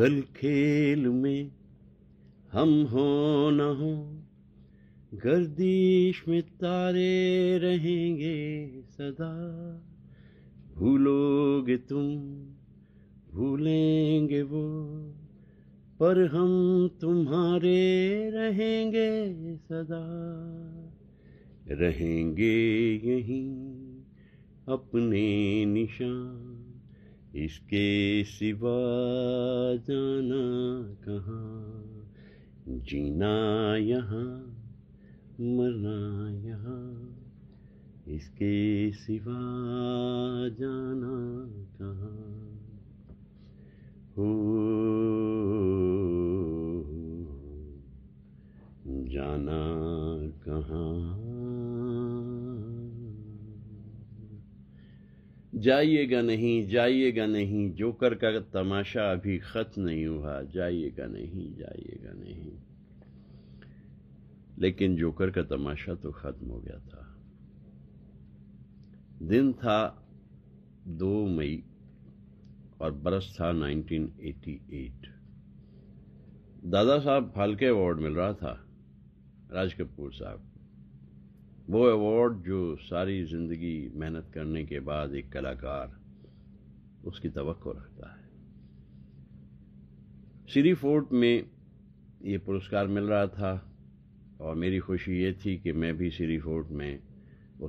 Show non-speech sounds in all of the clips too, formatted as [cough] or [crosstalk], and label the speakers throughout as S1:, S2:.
S1: कल खेल में हम हो न हो गर्दिश में तारे रहेंगे सदा भूलोगे तुम भूलेंगे वो पर हम तुम्हारे रहेंगे सदा रहेंगे यहीं अपने निशान इसके सिवा जाना कहाँ जीना यहाँ मरना यहाँ इसके सिवा जाना कहाँ हो जाना कहाँ जाइएगा नहीं जाइएगा नहीं जोकर का तमाशा अभी ख़त्म नहीं हुआ जाइएगा नहीं जाइएगा नहीं लेकिन जोकर का तमाशा तो ख़त्म हो गया था दिन था दो मई और बरस था 1988 दादा साहब फालके अवार्ड मिल रहा था राज कपूर साहब वो अवार्ड जो सारी ज़िंदगी मेहनत करने के बाद एक कलाकार उसकी तो रखता है श्री फोर्ट में ये पुरस्कार मिल रहा था और मेरी खुशी ये थी कि मैं भी श्री फोर्ट में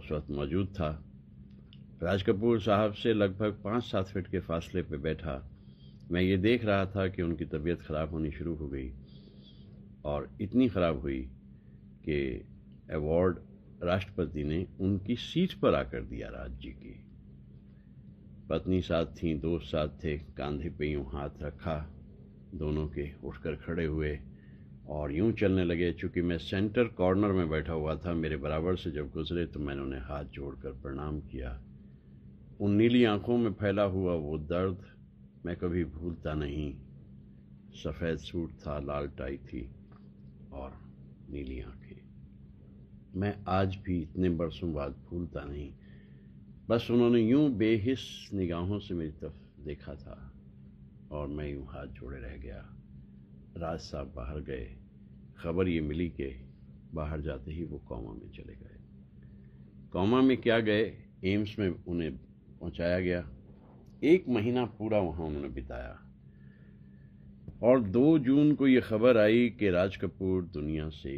S1: उस वक्त मौजूद था राज कपूर साहब से लगभग पाँच सात फिट के फासले पे बैठा मैं ये देख रहा था कि उनकी तबीयत ख़राब होनी शुरू हो गई और इतनी ख़राब हुई कि अवार्ड राष्ट्रपति ने उनकी सीट पर आकर दिया राज जी की पत्नी साथ थी दोस्त साथ थे कांधे पे यूं हाथ रखा दोनों के उठकर खड़े हुए और यूं चलने लगे चूंकि मैं सेंटर कॉर्नर में बैठा हुआ था मेरे बराबर से जब गुजरे तो मैंने उन्हें हाथ जोड़कर प्रणाम किया उन नीली आंखों में फैला हुआ वो दर्द मैं कभी भूलता नहीं सफ़ेद सूट था लाल टाई थी और नीली आंखें मैं आज भी इतने बरसों बाद भूलता नहीं बस उन्होंने यूं बेहिस निगाहों से मेरी तरफ देखा था और मैं यूं हाथ जोड़े रह गया राज साहब बाहर गए खबर ये मिली कि बाहर जाते ही वो कौमा में चले गए कौमा में क्या गए एम्स में उन्हें पहुंचाया गया एक महीना पूरा वहाँ उन्होंने बिताया और दो जून को ये खबर आई कि राज कपूर दुनिया से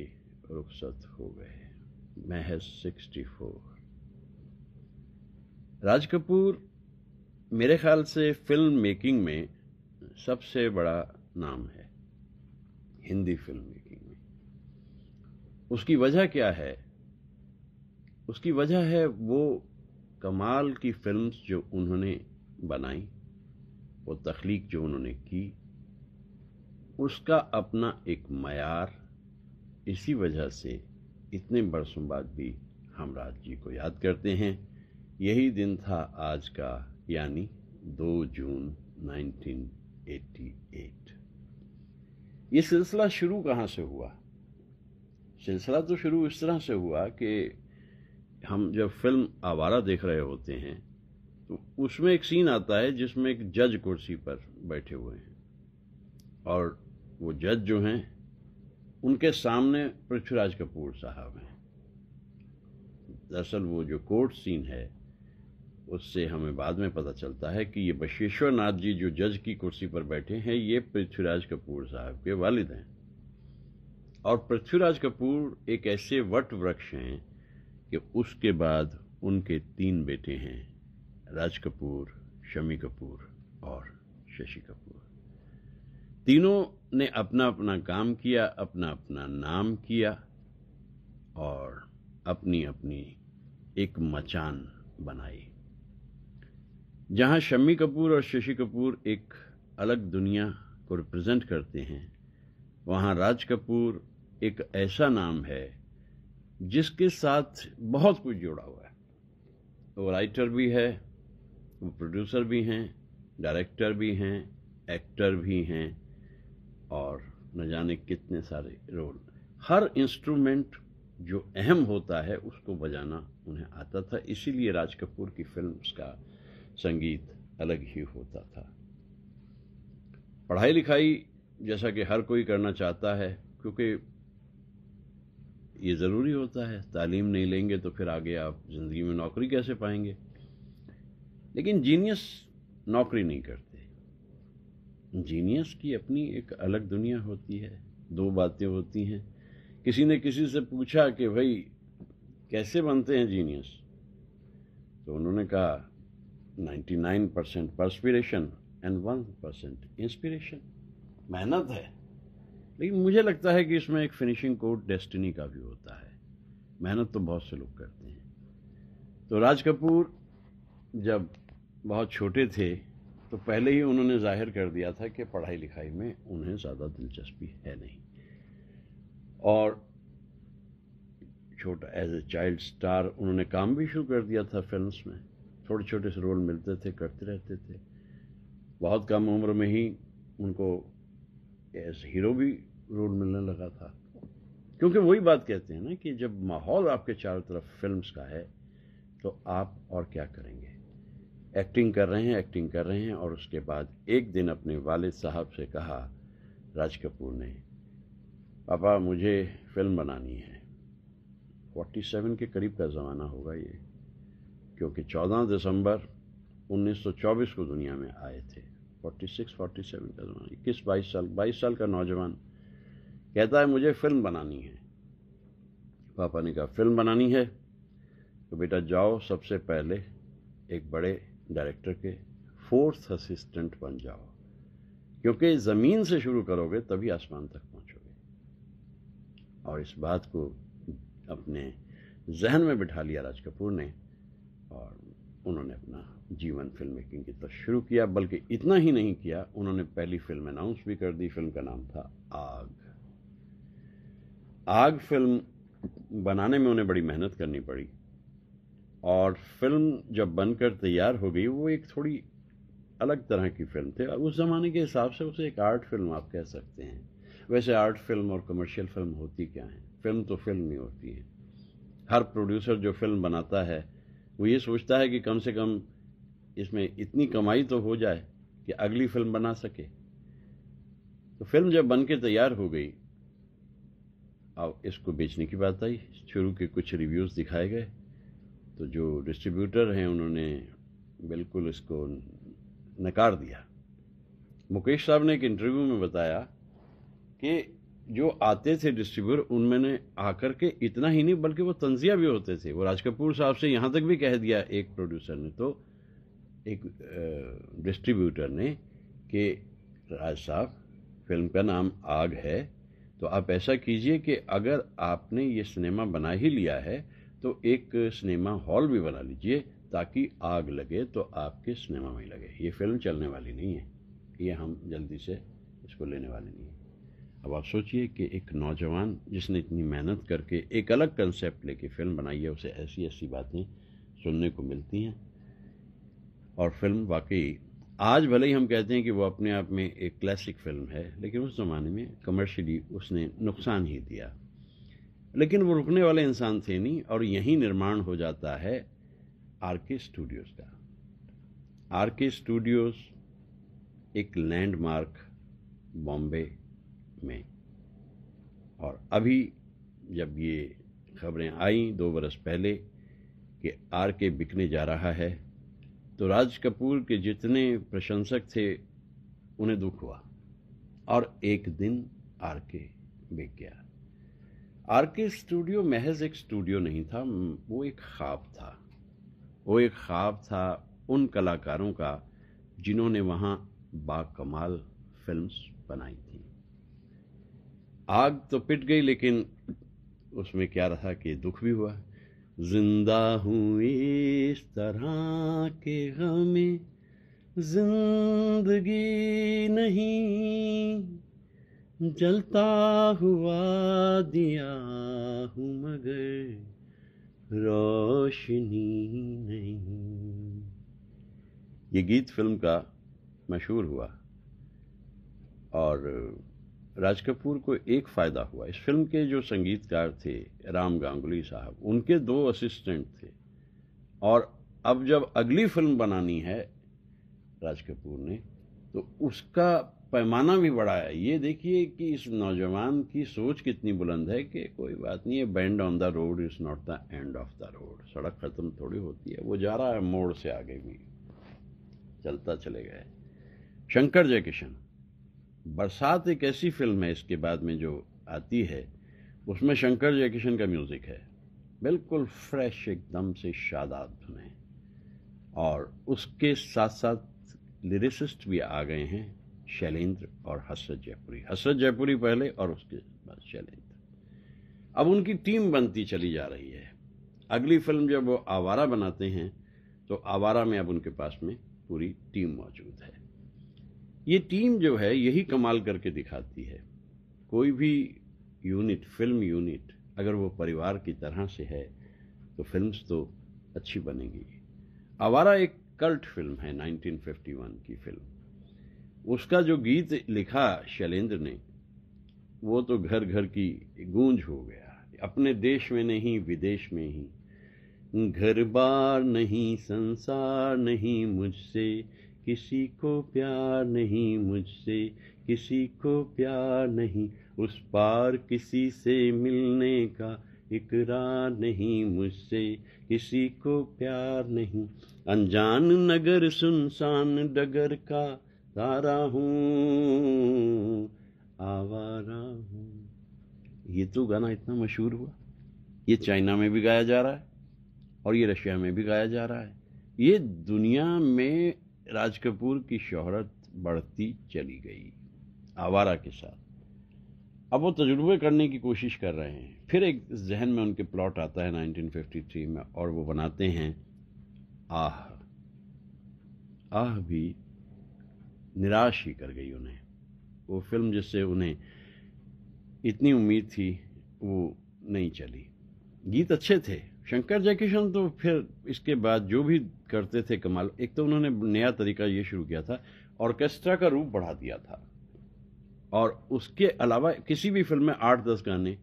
S1: रुखसत हो गए महज 64 राज कपूर मेरे ख्याल से फिल्म मेकिंग में सबसे बड़ा नाम है हिंदी फिल्म मेकिंग में उसकी वजह क्या है उसकी वजह है वो कमाल की फिल्म्स जो उन्होंने बनाई वो तख्लीक जो उन्होंने की उसका अपना एक मैार इसी वजह से इतने बरसों बाद भी हम राज जी को याद करते हैं यही दिन था आज का यानी 2 जून 1988 ये सिलसिला शुरू कहाँ से हुआ सिलसिला तो शुरू इस तरह से हुआ कि हम जब फिल्म आवारा देख रहे होते हैं तो उसमें एक सीन आता है जिसमें एक जज कुर्सी पर बैठे हुए हैं और वो जज जो हैं उनके सामने पृथ्वीराज कपूर साहब हैं दरअसल वो जो कोर्ट सीन है उससे हमें बाद में पता चलता है कि ये बशेश्वर नाथ जी जो जज की कुर्सी पर बैठे हैं ये पृथ्वीराज कपूर साहब के वालिद हैं और पृथ्वीराज कपूर एक ऐसे वट वृक्ष हैं कि उसके बाद उनके तीन बेटे हैं राज कपूर शमी कपूर और शशि कपूर तीनों ने अपना अपना काम किया अपना अपना नाम किया और अपनी अपनी एक मचान बनाई जहां शम्मी कपूर और शशि कपूर एक अलग दुनिया को रिप्रेजेंट करते हैं वहां राज कपूर एक ऐसा नाम है जिसके साथ बहुत कुछ जुड़ा हुआ है वो राइटर भी है वो प्रोड्यूसर भी हैं डायरेक्टर भी हैं एक्टर भी हैं और न जाने कितने सारे रोल हर इंस्ट्रूमेंट जो अहम होता है उसको बजाना उन्हें आता था इसीलिए राज कपूर की फिल्म का संगीत अलग ही होता था पढ़ाई लिखाई जैसा कि हर कोई करना चाहता है क्योंकि ये ज़रूरी होता है तालीम नहीं लेंगे तो फिर आगे आप ज़िंदगी में नौकरी कैसे पाएंगे लेकिन जीनियस नौकरी नहीं करते जीनियस की अपनी एक अलग दुनिया होती है दो बातें होती हैं किसी ने किसी से पूछा कि भाई कैसे बनते हैं जीनियस तो उन्होंने कहा 99 percent perspiration and one percent inspiration मेहनत है लेकिन मुझे लगता है कि इसमें एक फिनिशिंग कोड डेस्टिनी का भी होता है मेहनत तो बहुत से लोग करते हैं तो राज कपूर जब बहुत छोटे थे तो पहले ही उन्होंने जाहिर कर दिया था कि पढ़ाई लिखाई में उन्हें ज़्यादा दिलचस्पी है नहीं और छोटा एज ए चाइल्ड स्टार उन्होंने काम भी शुरू कर दिया था फिल्म्स में छोटे छोटे से रोल मिलते थे करते रहते थे बहुत कम उम्र में ही उनको एज हीरो भी रोल मिलने लगा था क्योंकि वही बात कहते हैं ना कि जब माहौल आपके चारों तरफ फिल्म्स का है तो आप और क्या करेंगे एक्टिंग कर रहे हैं एक्टिंग कर रहे हैं और उसके बाद एक दिन अपने वालिद साहब से कहा राज कपूर ने पापा मुझे फिल्म बनानी है 47 के करीब का ज़माना होगा ये क्योंकि 14 दिसंबर 1924 को दुनिया में आए थे 46 47 का ज़माना इक्कीस बाईस साल बाईस साल का नौजवान कहता है मुझे फिल्म बनानी है पापा ने कहा फिल्म बनानी है तो बेटा जाओ सबसे पहले एक बड़े डायरेक्टर के फोर्थ असिस्टेंट बन जाओ क्योंकि ज़मीन से शुरू करोगे तभी आसमान तक पहुंचोगे और इस बात को अपने जहन में बिठा लिया राज कपूर ने और उन्होंने अपना जीवन फिल्म मेकिंग की तरफ शुरू किया बल्कि इतना ही नहीं किया उन्होंने पहली फिल्म अनाउंस भी कर दी फिल्म का नाम था आग आग फिल्म बनाने में उन्हें बड़ी मेहनत करनी पड़ी और फिल्म जब बनकर तैयार हो गई वो एक थोड़ी अलग तरह की फिल्म थी उस ज़माने के हिसाब से उसे एक आर्ट फिल्म आप कह सकते हैं वैसे आर्ट फिल्म और कमर्शियल फिल्म होती क्या है फिल्म तो फिल्म ही होती है हर प्रोड्यूसर जो फिल्म बनाता है वो ये सोचता है कि कम से कम इसमें इतनी कमाई तो हो जाए कि अगली फिल्म बना सके तो फिल्म जब बन के तैयार हो गई अब इसको बेचने की बात आई शुरू के कुछ रिव्यूज़ दिखाए गए तो जो डिस्ट्रीब्यूटर हैं उन्होंने बिल्कुल इसको नकार दिया मुकेश साहब ने एक इंटरव्यू में बताया कि जो आते थे डिस्ट्रीब्यूटर उनमें ने आकर के इतना ही नहीं बल्कि वो तंजिया भी होते थे वो राज कपूर साहब से यहाँ तक भी कह दिया एक प्रोड्यूसर ने तो एक डिस्ट्रीब्यूटर ने कि राज साहब फिल्म का नाम आग है तो आप ऐसा कीजिए कि अगर आपने ये सिनेमा बना ही लिया है तो एक सिनेमा हॉल भी बना लीजिए ताकि आग लगे तो आपके सिनेमा में लगे ये फिल्म चलने वाली नहीं है ये हम जल्दी से इसको लेने वाले नहीं हैं अब आप सोचिए कि एक नौजवान जिसने इतनी मेहनत करके एक अलग कंसेप्ट लेके फिल्म बनाई है उसे ऐसी ऐसी बातें सुनने को मिलती हैं और फिल्म वाकई आज भले ही हम कहते हैं कि वो अपने आप में एक क्लासिक फिल्म है लेकिन उस ज़माने में कमर्शियली उसने नुकसान ही दिया लेकिन वो रुकने वाले इंसान थे नहीं और यहीं निर्माण हो जाता है आर के स्टूडियोज़ का आर के स्टूडियोज़ एक लैंडमार्क बॉम्बे में और अभी जब ये खबरें आई दो बरस पहले कि आर के बिकने जा रहा है तो राज कपूर के जितने प्रशंसक थे उन्हें दुख हुआ और एक दिन आर के बिक गया आर के स्टूडियो महज एक स्टूडियो नहीं था वो एक ख्वाब था वो एक ख्वाब था उन कलाकारों का जिन्होंने वहाँ बाकमाल फिल्म्स बनाई थी आग तो पिट गई लेकिन उसमें क्या रहा कि दुख भी हुआ जिंदा हूँ इस तरह के गमे जिंदगी नहीं जलता हुआ दिया हूँ मगर रोशनी नहीं ये गीत फिल्म का मशहूर हुआ और राज कपूर को एक फ़ायदा हुआ इस फिल्म के जो संगीतकार थे राम गांगुली साहब उनके दो असिस्टेंट थे और अब जब अगली फिल्म बनानी है राज कपूर ने तो उसका पैमाना भी बड़ा है ये देखिए कि इस नौजवान की सोच कितनी बुलंद है कि कोई बात नहीं है bend on the road is not the end of the road सड़क ख़त्म थोड़ी होती है वो जा रहा है मोड़ से आगे भी चलता चले गए शंकर जय किशन बरसात एक ऐसी फिल्म है इसके बाद में जो आती है उसमें शंकर जय किशन का म्यूज़िक है बिल्कुल फ्रेश एकदम से शादाब धुनें और उसके साथ साथ लिरिसिस्ट भी आ गए हैं शैलेंद्र और हसरत जयपुरी हसरत जयपुरी पहले और उसके बाद शैलेंद्र अब उनकी टीम बनती चली जा रही है अगली फिल्म जब वो आवारा बनाते हैं तो आवारा में अब उनके पास में पूरी टीम मौजूद है ये टीम जो है यही कमाल करके दिखाती है कोई भी यूनिट फिल्म यूनिट अगर वो परिवार की तरह से है तो फिल्म्स तो अच्छी बनेंगी आवारा एक कल्ट फिल्म है 1951 की फिल्म उसका जो गीत लिखा शैलेंद्र ने वो तो घर घर की गूंज हो गया अपने देश में नहीं विदेश में ही घर बार नहीं संसार नहीं मुझसे किसी को प्यार नहीं मुझसे किसी को प्यार नहीं उस पार किसी से मिलने का इकरार नहीं मुझसे किसी को प्यार नहीं अनजान नगर सुनसान डगर का सारा हूँ आवारा हूँ ये तो गाना इतना मशहूर हुआ ये चाइना में भी गाया जा रहा है और ये रशिया में भी गाया जा रहा है ये दुनिया में राज कपूर की शोहरत बढ़ती चली गई आवारा के साथ अब वो तजुर्बे करने की कोशिश कर रहे हैं फिर एक जहन में उनके प्लॉट आता है 1953 में और वो बनाते हैं आह आह भी निराश ही कर गई उन्हें वो फिल्म जिससे उन्हें इतनी उम्मीद थी वो नहीं चली गीत अच्छे थे शंकर जयकिशन तो फिर इसके बाद जो भी करते थे कमाल एक तो उन्होंने नया तरीका ये शुरू किया था ऑर्केस्ट्रा का रूप बढ़ा दिया था और उसके अलावा किसी भी फिल्म में आठ दस गाने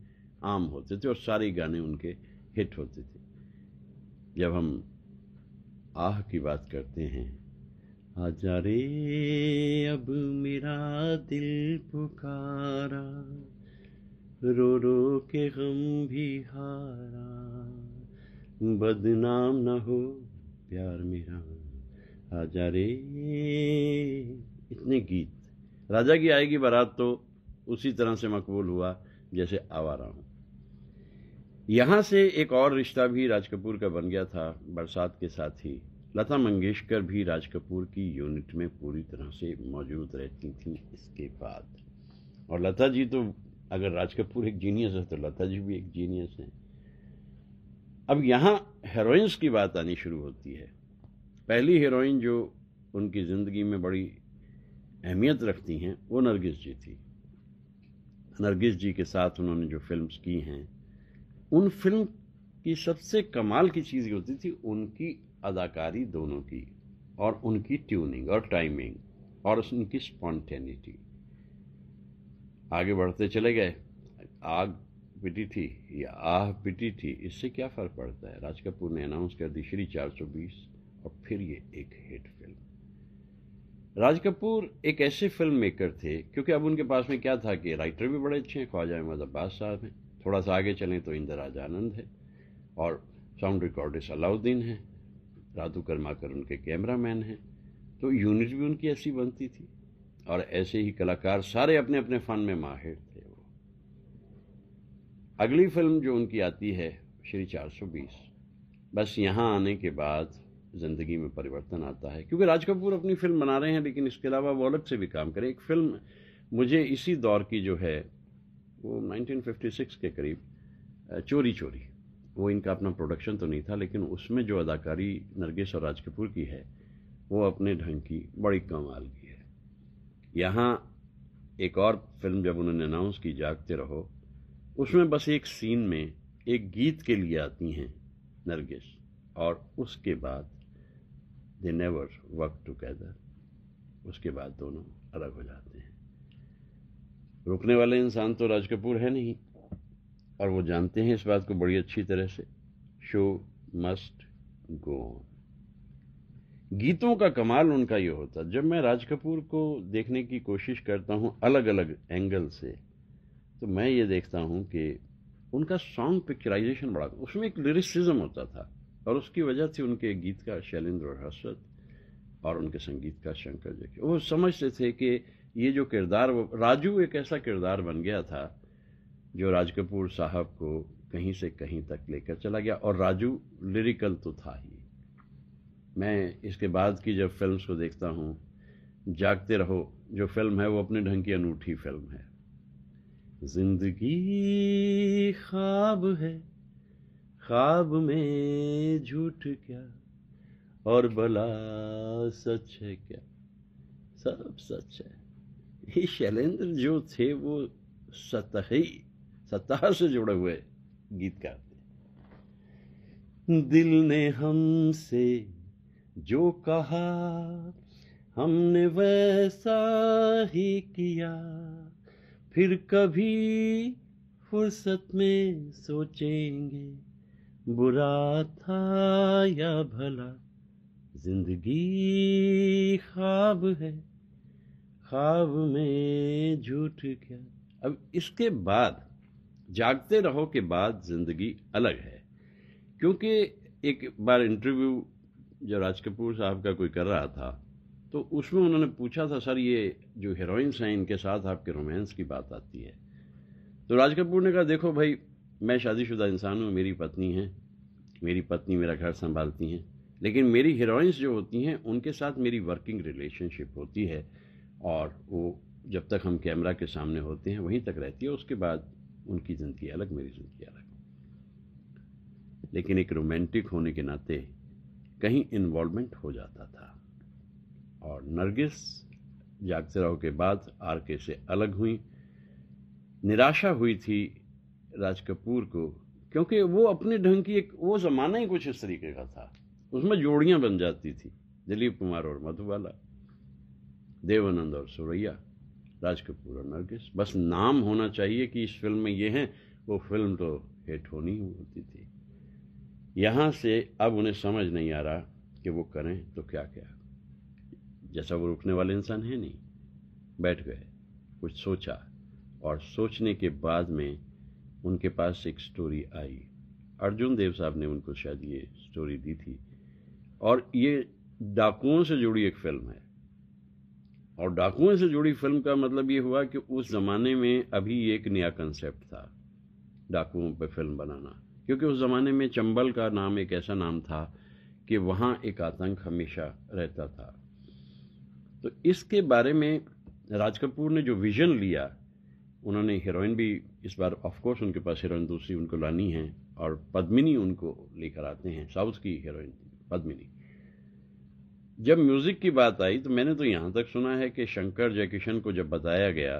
S1: आम होते थे और सारे गाने उनके हिट होते थे जब हम आह की बात करते हैं आजा रे अब मेरा दिल पुकारा रो रो के गम भी हारा बदनाम ना हो प्यार मेरा आजा रे इतने गीत राजा की आएगी बारात तो उसी तरह से मकबूल हुआ जैसे आवारा हूँ यहाँ से एक और रिश्ता भी राज कपूर का बन गया था बरसात के साथ ही लता मंगेशकर भी राज कपूर की यूनिट में पूरी तरह से मौजूद रहती थी इसके बाद और लता जी तो अगर राज कपूर एक जीनियस है तो लता जी भी एक जीनियस हैं अब यहाँ हेरोइंस की बात आनी शुरू होती है पहली हीरोइन जो उनकी ज़िंदगी में बड़ी अहमियत रखती हैं वो नरगिस जी थी नरगिस जी के साथ उन्होंने जो फिल्म्स की हैं उन फिल्म की सबसे कमाल की चीज़ होती थी उनकी अदाकारी दोनों की और उनकी ट्यूनिंग और टाइमिंग और उनकी स्पॉन्टेनिटी आगे बढ़ते चले गए आग पिटी थी या आह पिटी थी इससे क्या फ़र्क पड़ता है राज कपूर ने अनाउंस कर दी श्री 420 और फिर ये एक हिट फिल्म राज कपूर एक ऐसे फिल्म मेकर थे क्योंकि अब उनके पास में क्या था कि राइटर भी बड़े अच्छे हैं ख्वाजा अहमद अब्बास साहब हैं थोड़ा सा आगे चलें तो इंदिराज आनंद है और साउंड रिकॉर्डिस अलाउद्दीन हैं राधु कर्माकर उनके कैमरामैन हैं तो यूनिट भी उनकी ऐसी बनती थी और ऐसे ही कलाकार सारे अपने अपने फन में माहिर थे वो अगली फिल्म जो उनकी आती है श्री 420 बस यहाँ आने के बाद ज़िंदगी में परिवर्तन आता है क्योंकि राज कपूर अपनी फिल्म बना रहे हैं लेकिन इसके अलावा वो अलग से भी काम करें एक फिल्म मुझे इसी दौर की जो है वो 1956 के करीब चोरी चोरी वो इनका अपना प्रोडक्शन तो नहीं था लेकिन उसमें जो अदाकारी नरगेश और राज कपूर की है वो अपने ढंग की बड़ी कमाल की है यहाँ एक और फिल्म जब उन्होंने अनाउंस की जागते रहो उसमें बस एक सीन में एक गीत के लिए आती हैं नरगिस और उसके बाद दे नेवर वर्क टुगेदर उसके बाद दोनों अलग हो जाते हैं रुकने वाले इंसान तो राज कपूर है नहीं और वो जानते हैं इस बात को बड़ी अच्छी तरह से शो मस्ट गो ऑन गीतों का कमाल उनका ये होता जब मैं राज कपूर को देखने की कोशिश करता हूँ अलग अलग एंगल से तो मैं ये देखता हूँ कि उनका सॉन्ग पिक्चराइजेशन बड़ा उसमें एक लिरिसिज्म होता था और उसकी वजह थी उनके गीत का शैलेंद्र हर्षद और उनके संगीत का शंकर जी वो समझते थे कि ये जो किरदार राजू एक ऐसा किरदार बन गया था जो राज कपूर साहब को कहीं से कहीं तक लेकर चला गया और राजू लिरिकल तो था ही मैं इसके बाद की जब फिल्म्स को देखता हूँ जागते रहो जो फिल्म है वो अपने ढंग की अनूठी फिल्म है जिंदगी ख्वाब है ख्वाब में झूठ क्या और भला सच है क्या सब सच है ये शैलेंद्र जो थे वो सतही सत्ता से जुड़े हुए गीत गाते दिल ने हमसे जो कहा हमने वैसा ही किया फिर कभी फुर्सत में सोचेंगे बुरा था या भला जिंदगी खाब है ख्वाब में झूठ क्या अब इसके बाद जागते रहो के बाद ज़िंदगी अलग है क्योंकि एक बार इंटरव्यू जो राज कपूर साहब का कोई कर रहा था तो उसमें उन्होंने पूछा था सर ये जो हीरोइंस हैं इनके साथ आपके रोमांस की बात आती है तो राज कपूर ने कहा देखो भाई मैं शादीशुदा इंसान हूँ मेरी पत्नी है मेरी पत्नी मेरा घर संभालती हैं लेकिन मेरी हीरोइंस जो होती हैं उनके साथ मेरी वर्किंग रिलेशनशिप होती है और वो जब तक हम कैमरा के सामने होते हैं वहीं तक रहती है उसके बाद उनकी ज़िंदगी अलग मेरी ज़िंदगी अलग लेकिन एक रोमांटिक होने के नाते कहीं इन्वॉल्वमेंट हो जाता था और नरगिस जागते रहो के बाद आर के से अलग हुई निराशा हुई थी राज कपूर को क्योंकि वो अपने ढंग की एक वो ज़माना ही कुछ इस तरीके का था उसमें जोड़ियाँ बन जाती थी दिलीप कुमार और मधुबाला देवानंद और सुरैया राज कपूर और नरगिस बस नाम होना चाहिए कि इस फिल्म में ये हैं वो फिल्म तो हिट होनी होती थी यहाँ से अब उन्हें समझ नहीं आ रहा कि वो करें तो क्या क्या जैसा वो रुकने वाले इंसान है नहीं बैठ गए कुछ सोचा और सोचने के बाद में उनके पास एक स्टोरी आई अर्जुन देव साहब ने उनको शायद ये स्टोरी दी थी और ये डाकुओं से जुड़ी एक फिल्म है और डाकुओं से जुड़ी फिल्म का मतलब ये हुआ कि उस ज़माने में अभी एक नया कंसेप्ट था डाकुओं पर फिल्म बनाना क्योंकि उस ज़माने में चंबल का नाम एक ऐसा नाम था कि वहाँ एक आतंक हमेशा रहता था तो इसके बारे में राज कपूर ने जो विज़न लिया उन्होंने हीरोइन भी इस बार ऑफकोर्स उनके पास हीरोइन दूसरी उनको लानी है और पद्मिनी उनको लेकर आते हैं साउथ की हीरोइन पद्मिनी जब म्यूज़िक की बात आई तो मैंने तो यहाँ तक सुना है कि शंकर जयकिशन को जब बताया गया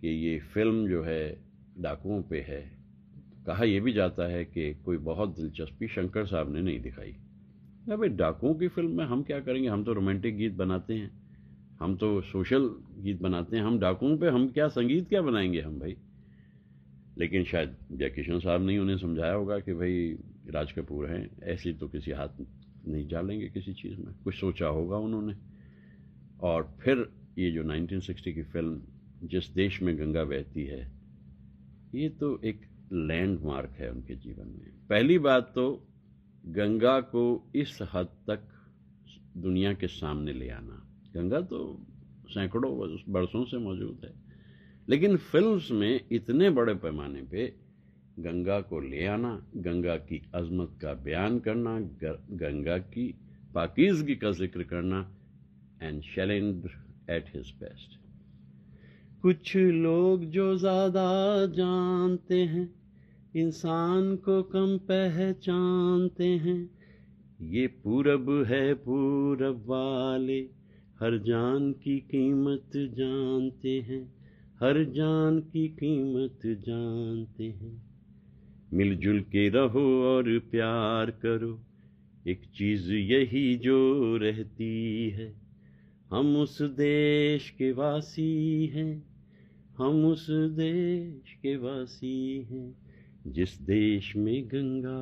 S1: कि ये फिल्म जो है डाकुओं पे है कहा यह भी जाता है कि कोई बहुत दिलचस्पी शंकर साहब ने नहीं दिखाई भाई डाकुओं की फिल्म में हम क्या करेंगे हम तो रोमांटिक गीत बनाते हैं हम तो सोशल गीत बनाते हैं हम डाकुओं पे हम क्या संगीत क्या बनाएंगे हम भाई लेकिन शायद जयकिशन साहब ने उन्हें समझाया होगा कि भाई राज कपूर हैं ऐसी तो किसी हाथ नहीं डालेंगे किसी चीज़ में कुछ सोचा होगा उन्होंने और फिर ये जो 1960 की फिल्म जिस देश में गंगा बहती है ये तो एक लैंडमार्क है उनके जीवन में पहली बात तो गंगा को इस हद तक दुनिया के सामने ले आना गंगा तो सैकड़ों बरसों से मौजूद है लेकिन फिल्म्स में इतने बड़े पैमाने पे गंगा को ले आना गंगा की अजमत का बयान करना गंगा की पाकिजगी का जिक्र करना and Shailendra at his best कुछ लोग जो ज़्यादा जानते हैं इंसान को कम पहचानते हैं ये पूरब है पूरब वाले हर जान की कीमत जानते हैं हर जान की कीमत जानते हैं मिलजुल के रहो और प्यार करो एक चीज यही जो रहती है हम उस देश के वासी हैं हम उस देश के वासी हैं जिस देश में गंगा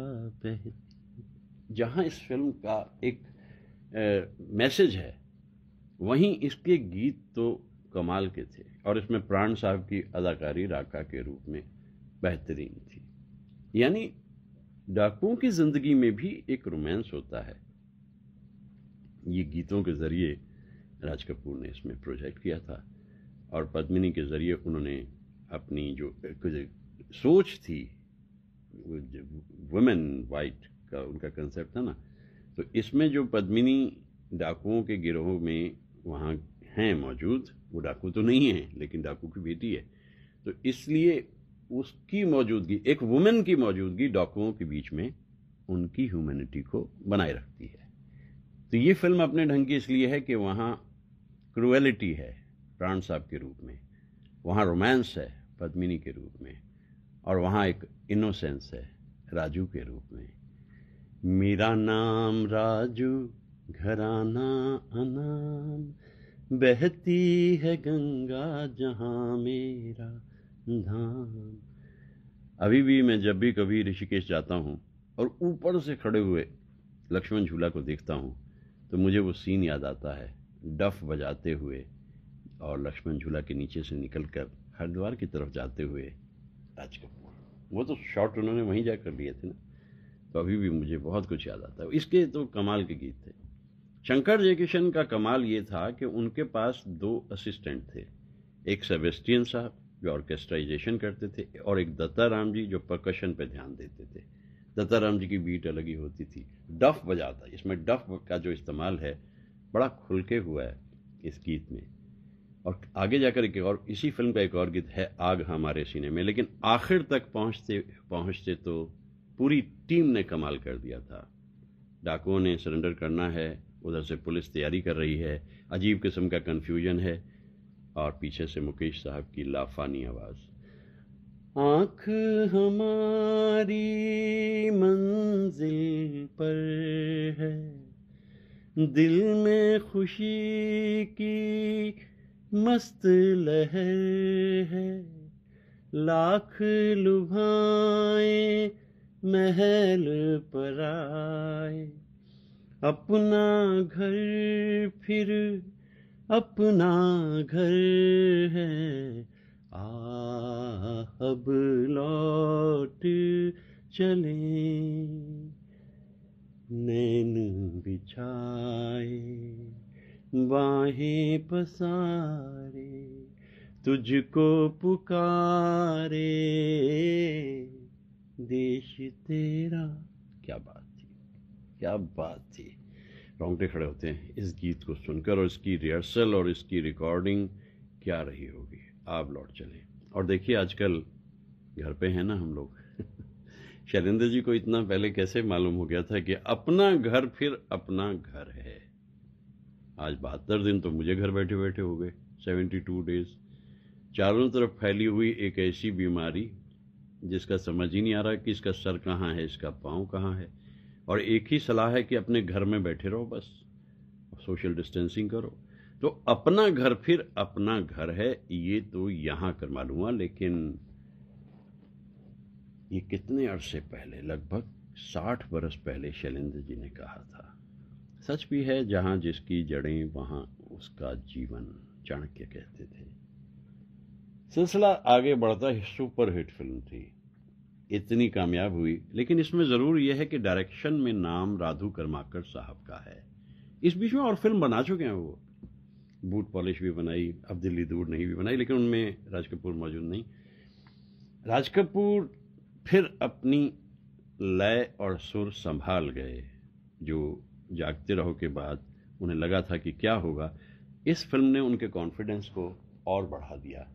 S1: बहती जहाँ इस फिल्म का एक मैसेज है वहीं इसके गीत तो कमाल के थे और इसमें प्राण साहब की अदाकारी राका के रूप में बेहतरीन थी यानी डाकुओं की जिंदगी में भी एक रोमांस होता है ये गीतों के जरिए राज कपूर ने इसमें प्रोजेक्ट किया था और पद्मिनी के जरिए उन्होंने अपनी जो सोच थी वुमेन वाइट का उनका कंसेप्ट था ना तो इसमें जो पद्मिनी डाकुओं के गिरोह में वहाँ हैं मौजूद वो डाकू तो नहीं है लेकिन डाकू की बेटी है तो इसलिए उसकी मौजूदगी एक वुमेन की मौजूदगी डॉकुओं के बीच में उनकी ह्यूमैनिटी को बनाए रखती है तो ये फिल्म अपने ढंग की इसलिए है कि वहाँ क्रुएलिटी है प्राण साहब के रूप में वहाँ रोमांस है पद्मिनी के रूप में और वहाँ एक इनोसेंस है राजू के रूप में मेरा नाम राजू घराना अनाम बहती है गंगा जहाँ मेरा धाम अभी भी मैं जब भी कभी ऋषिकेश जाता हूँ और ऊपर से खड़े हुए लक्ष्मण झूला को देखता हूँ तो मुझे वो सीन याद आता है डफ बजाते हुए और लक्ष्मण झूला के नीचे से निकलकर हरिद्वार की तरफ जाते हुए राज कपूर वो तो शॉट उन्होंने वहीं जा कर लिए थे ना तो अभी भी मुझे बहुत कुछ याद आता है इसके तो कमाल के गीत थे शंकर जयकिशन का कमाल ये था कि उनके पास दो असिस्टेंट थे एक सेबेस्टियन साहब जो ऑर्केस्ट्राइजेशन करते थे और एक दत्ताराम जी जो प्रकशन पर ध्यान देते थे दत्ताराम जी की बीट अलग ही होती थी डफ बजाता इसमें डफ का जो इस्तेमाल है बड़ा खुल के हुआ है इस गीत में और आगे जाकर एक और इसी फिल्म का एक और गीत है आग हमारे सीने में लेकिन आखिर तक पहुंचते पहुंचते तो पूरी टीम ने कमाल कर दिया था डाकुओं ने सरेंडर करना है उधर से पुलिस तैयारी कर रही है अजीब किस्म का कन्फ्यूजन है और पीछे से मुकेश साहब की लाफानी आवाज़ आंख हमारी मंजिल पर है दिल में खुशी की मस्त लहर है लाख लुभाए महल पर आए अपना घर फिर अपना घर है आ अब लौट चले नैन बिछाए बाहें पसारे तुझको पुकारे देश तेरा क्या बात थी क्या बात थी रोंगटे खड़े होते हैं इस गीत को सुनकर और इसकी रिहर्सल और इसकी रिकॉर्डिंग क्या रही होगी आप लौट चलें और देखिए आजकल घर पे हैं ना हम लोग [laughs] शैलेंद्र जी को इतना पहले कैसे मालूम हो गया था कि अपना घर फिर अपना घर है आज बहत्तर दिन तो मुझे घर बैठे बैठे हो गए सेवेंटी टू डेज चारों तरफ फैली हुई एक ऐसी बीमारी जिसका समझ ही नहीं आ रहा कि इसका सर कहाँ है इसका पाँव कहाँ है और एक ही सलाह है कि अपने घर में बैठे रहो बस सोशल डिस्टेंसिंग करो तो अपना घर फिर अपना घर है ये तो यहां कर मालूम हुआ लेकिन ये कितने अरसे पहले लगभग साठ बरस पहले शैलेंद्र जी ने कहा था सच भी है जहाँ जिसकी जड़ें वहाँ उसका जीवन चाणक्य कहते थे सिलसिला आगे बढ़ता ही सुपरहिट फिल्म थी इतनी कामयाब हुई लेकिन इसमें ज़रूर यह है कि डायरेक्शन में नाम राधु कर्माकर साहब का है इस बीच में और फिल्म बना चुके हैं वो बूट पॉलिश भी बनाई अब दिल्ली दूर नहीं भी बनाई लेकिन उनमें राज कपूर मौजूद नहीं राज कपूर फिर अपनी लय और सुर संभाल गए जो जागते रहो के बाद उन्हें लगा था कि क्या होगा इस फिल्म ने उनके कॉन्फिडेंस को और बढ़ा दिया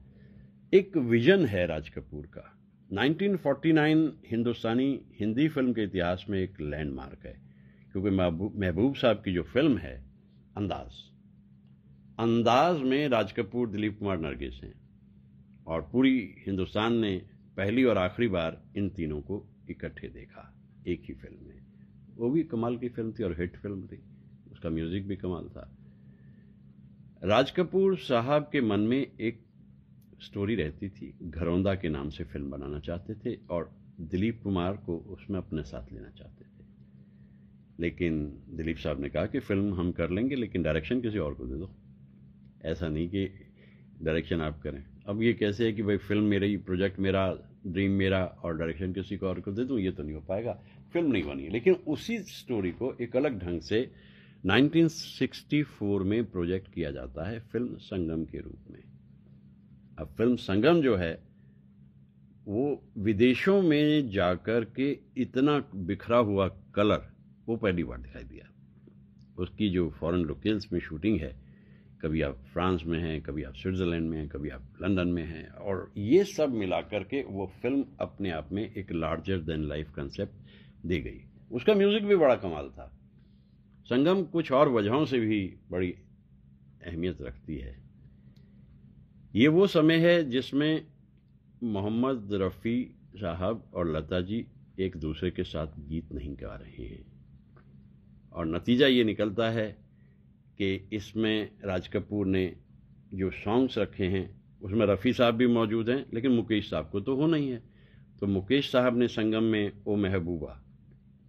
S1: एक विजन है राज कपूर का 1949 हिंदुस्तानी हिंदी फिल्म के इतिहास में एक लैंडमार्क है क्योंकि महबूब साहब की जो फिल्म है अंदाज अंदाज में राज कपूर दिलीप कुमार नरगिस हैं और पूरी हिंदुस्तान ने पहली और आखिरी बार इन तीनों को इकट्ठे देखा एक ही फिल्म में वो भी कमाल की फिल्म थी और हिट फिल्म थी उसका म्यूज़िक भी कमाल था राज कपूर साहब के मन में एक स्टोरी रहती थी घरौंदा के नाम से फिल्म बनाना चाहते थे और दिलीप कुमार को उसमें अपने साथ लेना चाहते थे लेकिन दिलीप साहब ने कहा कि फिल्म हम कर लेंगे लेकिन डायरेक्शन किसी और को दे दो ऐसा नहीं कि डायरेक्शन आप करें अब ये कैसे है कि भाई फिल्म मेरी ही प्रोजेक्ट मेरा ड्रीम मेरा और डायरेक्शन किसी को और को दे दूँ ये तो नहीं हो पाएगा फिल्म नहीं बनी लेकिन उसी स्टोरी को एक अलग ढंग से 1964 में प्रोजेक्ट किया जाता है फिल्म संगम के रूप में अब फिल्म संगम जो है वो विदेशों में जाकर के इतना बिखरा हुआ कलर वो पहली बार दिखाई दिया उसकी जो फॉरेन लोकेल्स में शूटिंग है कभी आप फ्रांस में हैं कभी आप स्विट्ज़रलैंड में हैं कभी आप लंदन में हैं और ये सब मिला करके वो फिल्म अपने आप में एक लार्जर देन लाइफ कंसेप्ट दे गई उसका म्यूज़िक भी बड़ा कमाल था संगम कुछ और वजहों से भी बड़ी अहमियत रखती है ये वो समय है जिसमें मोहम्मद रफ़ी साहब और लता जी एक दूसरे के साथ गीत नहीं गा रहे हैं और नतीजा ये निकलता है कि इसमें राज कपूर ने जो सॉन्ग्स रखे हैं उसमें रफ़ी साहब भी मौजूद हैं लेकिन मुकेश साहब को तो हो नहीं है तो मुकेश साहब ने संगम में ओ महबूबा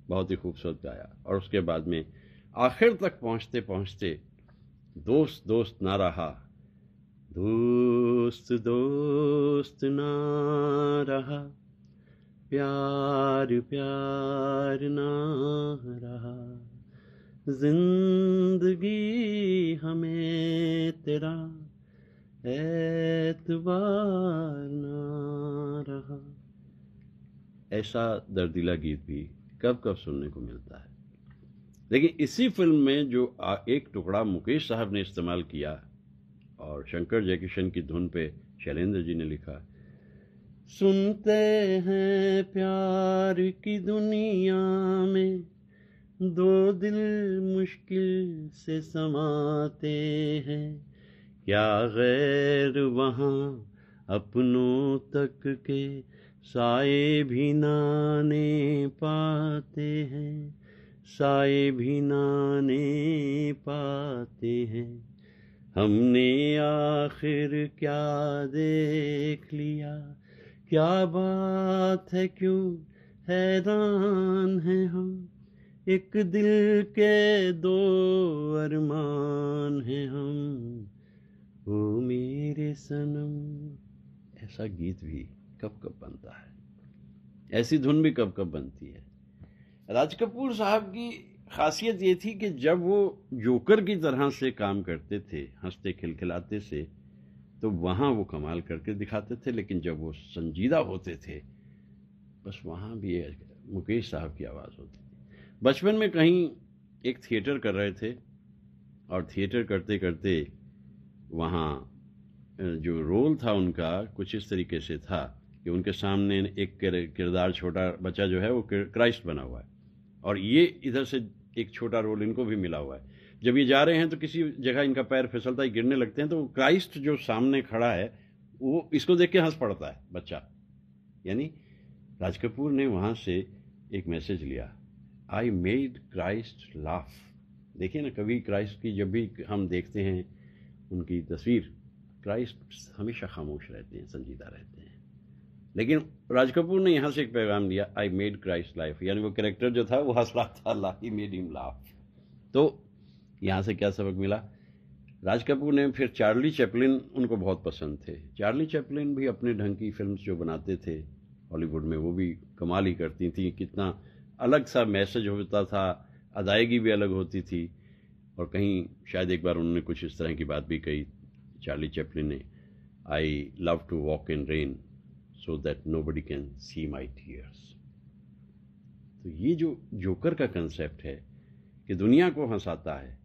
S1: बहुत ही खूबसूरत गाया और उसके बाद में आखिर तक पहुंचते पहुंचते दोस्त दोस्त ना रहा दोस्त दोस्त ना रहा प्यार प्यार ना रहा जिंदगी हमें तेरा एतबार ना रहा ऐसा दर्दीला गीत भी कब कब सुनने को मिलता है लेकिन इसी फिल्म में जो एक टुकड़ा मुकेश साहब ने इस्तेमाल किया और शंकर जयकिशन की धुन पे शैलेंद्र जी ने लिखा सुनते हैं प्यार की दुनिया में दो दिल मुश्किल से समाते हैं क्या गैर वहाँ अपनों तक के साए भी नाने पाते हैं साए भी नाने पाते हैं हमने आखिर क्या देख लिया क्या बात है क्यों हैरान है हम एक दिल के दो अरमान हैं हम ओ मेरे सनम ऐसा गीत भी कब कब बनता है ऐसी धुन भी कब कब बनती है राज कपूर साहब की खासियत ये थी कि जब वो जोकर की तरह से काम करते थे हंसते खिलखिलाते से तो वहाँ वो कमाल करके दिखाते थे लेकिन जब वो संजीदा होते थे बस वहाँ भी मुकेश साहब की आवाज़ होती थी बचपन में कहीं एक थिएटर कर रहे थे और थिएटर करते करते वहाँ जो रोल था उनका कुछ इस तरीके से था कि उनके सामने एक किरदार छोटा बच्चा जो है वो क्राइस्ट बना हुआ है और ये इधर से एक छोटा रोल इनको भी मिला हुआ है जब ये जा रहे हैं तो किसी जगह इनका पैर फिसलता है गिरने लगते हैं तो क्राइस्ट जो सामने खड़ा है वो इसको देख के हंस पड़ता है बच्चा यानी राज कपूर ने वहाँ से एक मैसेज लिया आई मेड क्राइस्ट लाफ देखिए ना कभी क्राइस्ट की जब भी हम देखते हैं उनकी तस्वीर क्राइस्ट हमेशा खामोश रहते हैं संजीदा रहते हैं लेकिन राज कपूर ने यहाँ से एक पैगाम दिया आई मेड क्राइस्ट लाइफ यानी वो करेक्टर जो था वो हंस रहा था Allah he made him laugh तो यहाँ से क्या सबक मिला राज कपूर ने फिर चार्ली चैपलिन उनको बहुत पसंद थे चार्ली चैपलिन भी अपने ढंग की फिल्म जो बनाते थे हॉलीवुड में वो भी कमाल ही करती थी कितना अलग सा मैसेज होता था अदायगी भी अलग होती थी और कहीं शायद एक बार उन्होंने कुछ इस तरह की बात भी कही चार्ली चैपलिन ने I love to walk in rain so that nobody can see my tears तो ये जो जोकर का कंसेप्ट है कि दुनिया को हंसाता है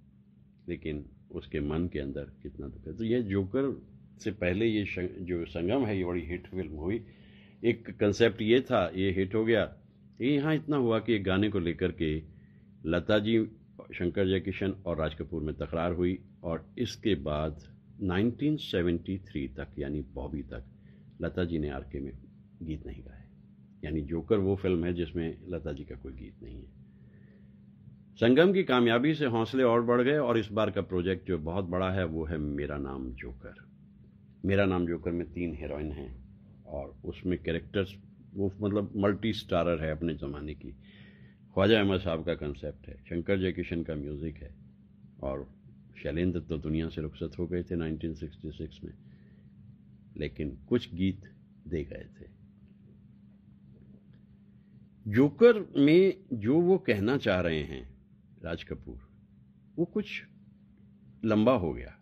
S1: लेकिन उसके मन के अंदर कितना दुख है तो ये जोकर से पहले ये जो संगम है ये बड़ी हिट फिल्म हुई एक कंसेप्ट ये था ये हिट हो गया ये यहाँ इतना हुआ कि एक गाने को लेकर के लता जी शंकर जयकिशन और राज कपूर में तकरार हुई और इसके बाद 1973 तक यानी बॉबी तक लता जी ने आर के में गीत नहीं गाए यानी जोकर वो फिल्म है जिसमें लता जी का कोई गीत नहीं है संगम की कामयाबी से हौसले और बढ़ गए और इस बार का प्रोजेक्ट जो बहुत बड़ा है वो है मेरा नाम जोकर मेरा नाम जोकर में तीन हीरोइन हैं और उसमें कैरेक्टर्स वो मतलब मल्टी स्टारर है अपने ज़माने की ख्वाजा अहमद साहब का कंसेप्ट है शंकर जयकिशन का म्यूज़िक है और शैलेंद्र तो दुनिया से रुखसत हो गए थे 1966 में लेकिन कुछ गीत दे गए थे जोकर में जो वो कहना चाह रहे हैं राज कपूर वो कुछ लंबा हो गया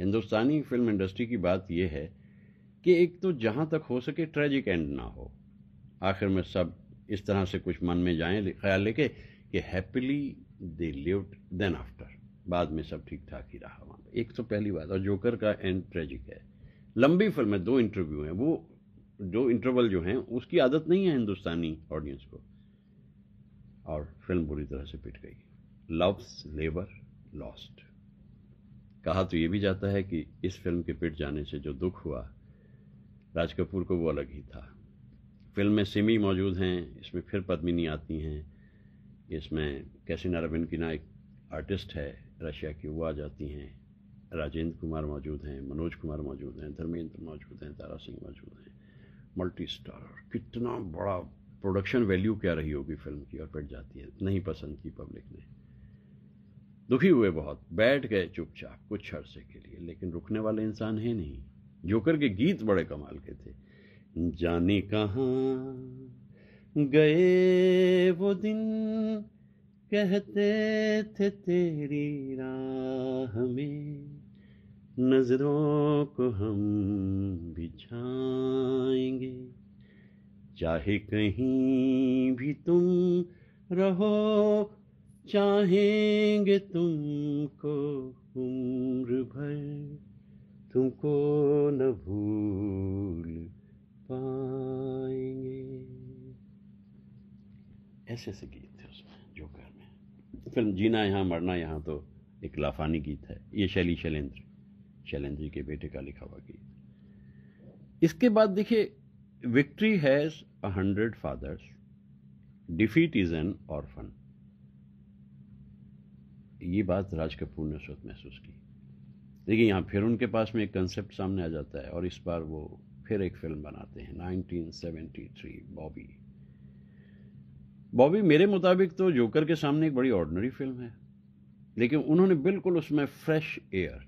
S1: हिंदुस्तानी फिल्म इंडस्ट्री की बात यह है कि एक तो जहाँ तक हो सके ट्रेजिक एंड ना हो आखिर में सब इस तरह से कुछ मन में जाएं ख्याल लेके कि happily they lived then after बाद में सब ठीक ठाक ही रहा वहाँ एक तो पहली बात और जोकर का एंड ट्रेजिक है लंबी फिल्म है दो इंटरव्यू हैं वो जो इंटरवल जो हैं उसकी आदत नहीं है हिंदुस्तानी ऑडियंस को और फिल्म बुरी तरह से पिट गई लव्स लेबर लॉस्ट कहा तो ये भी जाता है कि इस फिल्म के पिट जाने से जो दुख हुआ राज कपूर को वो अलग ही था फिल्म में सिमी मौजूद हैं इसमें फिर पद्मिनी आती हैं इसमें कैसी नाराबिन की ना एक आर्टिस्ट है रशिया की वो आ जाती हैं राजेंद्र कुमार मौजूद हैं मनोज कुमार मौजूद हैं धर्मेंद्र मौजूद हैं तारा सिंह मौजूद हैं मल्टी स्टार कितना बड़ा प्रोडक्शन वैल्यू क्या रही होगी फिल्म की और बैठ जाती है नहीं पसंद की पब्लिक ने दुखी हुए बहुत बैठ गए चुपचाप कुछ अरसे के लिए लेकिन रुकने वाले इंसान है नहीं जोकर के गीत बड़े कमाल के थे जाने कहाँ गए वो दिन कहते थे तेरी राह में नजरों को हम बिछाएंगे चाहे कहीं भी तुम रहो चाहेंगे तुमको उम्र भर तुमको न भूल पाएंगे ऐसे ऐसे गीत थे उसमें जो में फिल्म जीना यहाँ मरना यहाँ तो एक लाफानी गीत है ये शैली शैलेंद्र शैलेंद्र जी के बेटे का लिखा हुआ गीत इसके बाद देखिए victory has a hundred fathers defeat is an orphan ये बात राज कपूर ने उस वक्त महसूस की देखिए यहाँ फिर उनके पास में एक कंसेप्ट सामने आ जाता है और इस बार वो फिर एक फिल्म बनाते हैं 1973 बॉबी बॉबी मेरे मुताबिक तो जोकर के सामने एक बड़ी ऑर्डनरी फिल्म है लेकिन उन्होंने बिल्कुल उसमें फ्रेश एयर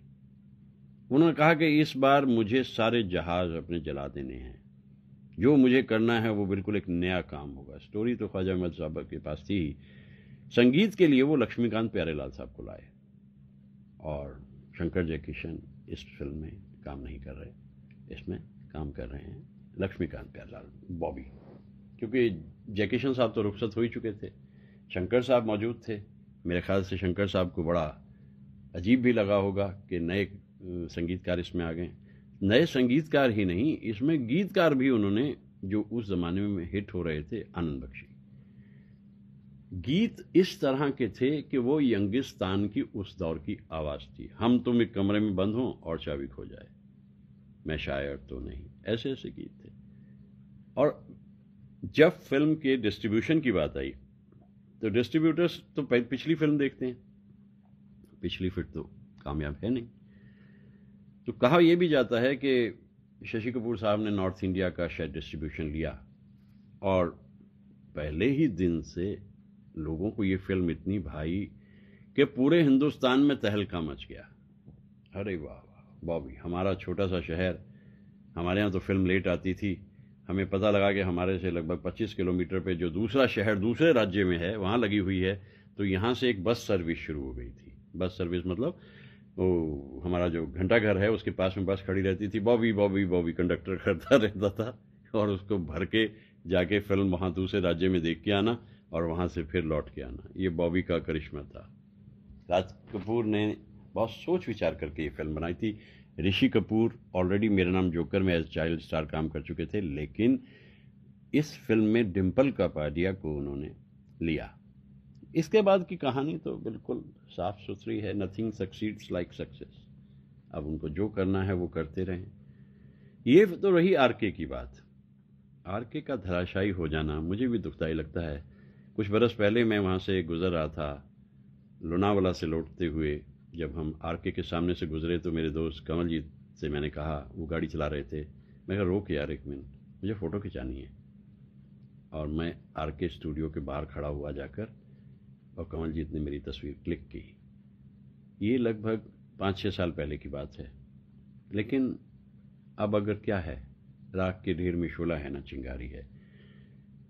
S1: उन्होंने कहा कि इस बार मुझे सारे जहाज अपने जला देने हैं जो मुझे करना है वो बिल्कुल एक नया काम होगा स्टोरी तो ख्वाजा अहमद साहब के पास थी संगीत के लिए वो लक्ष्मीकांत प्यारेलाल साहब को लाए और शंकर जय किशन इस फिल्म में काम नहीं कर रहे इसमें काम कर रहे हैं लक्ष्मीकांत प्यारेलाल बॉबी क्योंकि जयकिशन साहब तो रुख्सत हो ही चुके थे शंकर साहब मौजूद थे मेरे ख्याल से शंकर साहब को बड़ा अजीब भी लगा होगा कि नए संगीतकार इसमें आ गए नए संगीतकार ही नहीं इसमें गीतकार भी उन्होंने जो उस ज़माने में हिट हो रहे थे आनंद बख्शी गीत इस तरह के थे कि वो यंगिस्तान की उस दौर की आवाज़ थी हम तुम एक कमरे में बंद हों और चाबी खो जाए मैं शायर तो नहीं ऐसे ऐसे गीत थे और जब फिल्म के डिस्ट्रीब्यूशन की बात आई तो डिस्ट्रीब्यूटर्स तो पिछली फिल्म देखते हैं पिछली फिल्म तो कामयाब है नहीं तो कहा यह भी जाता है कि शशि कपूर साहब ने नॉर्थ इंडिया का शायद डिस्ट्रीब्यूशन लिया और पहले ही दिन से लोगों को ये फिल्म इतनी भाई कि पूरे हिंदुस्तान में तहलका मच गया अरे वाह वाह बॉबी हमारा छोटा सा शहर हमारे यहाँ तो फिल्म लेट आती थी हमें पता लगा कि हमारे से लगभग 25 किलोमीटर पे जो दूसरा शहर दूसरे राज्य में है वहाँ लगी हुई है तो यहाँ से एक बस सर्विस शुरू हो गई थी बस सर्विस मतलब वो हमारा जो घंटाघर है उसके पास में बस खड़ी रहती थी बॉबी बॉबी बॉबी कंडक्टर करता रहता था और उसको भर के जाके फिल्म वहाँ दूसरे राज्य में देख के आना और वहाँ से फिर लौट के आना ये बॉबी का करिश्मा था राज कपूर ने बहुत सोच विचार करके ये फिल्म बनाई थी ऋषि कपूर ऑलरेडी मेरा नाम जोकर में एज चाइल्ड स्टार काम कर चुके थे लेकिन इस फिल्म में डिम्पल का पाडिया को उन्होंने लिया इसके बाद की कहानी तो बिल्कुल साफ सुथरी है नथिंग सक्सीड्स लाइक सक्सेस अब उनको जो करना है वो करते रहें ये तो रही आर के की बात आर के का धराशायी हो जाना मुझे भी दुखदाई लगता है कुछ बरस पहले मैं वहाँ से गुजर रहा था लोनावाला से लौटते हुए जब हम आर के सामने से गुजरे तो मेरे दोस्त जीत से मैंने कहा वो गाड़ी चला रहे थे मैं कहा रोक यार एक मिनट मुझे फ़ोटो खिंचानी है और मैं आर के स्टूडियो के बाहर खड़ा हुआ जाकर और कमलजीत ने मेरी तस्वीर क्लिक की ये लगभग पाँच छः साल पहले की बात है लेकिन अब अगर क्या है राख के ढेर में शोला है ना चिंगारी है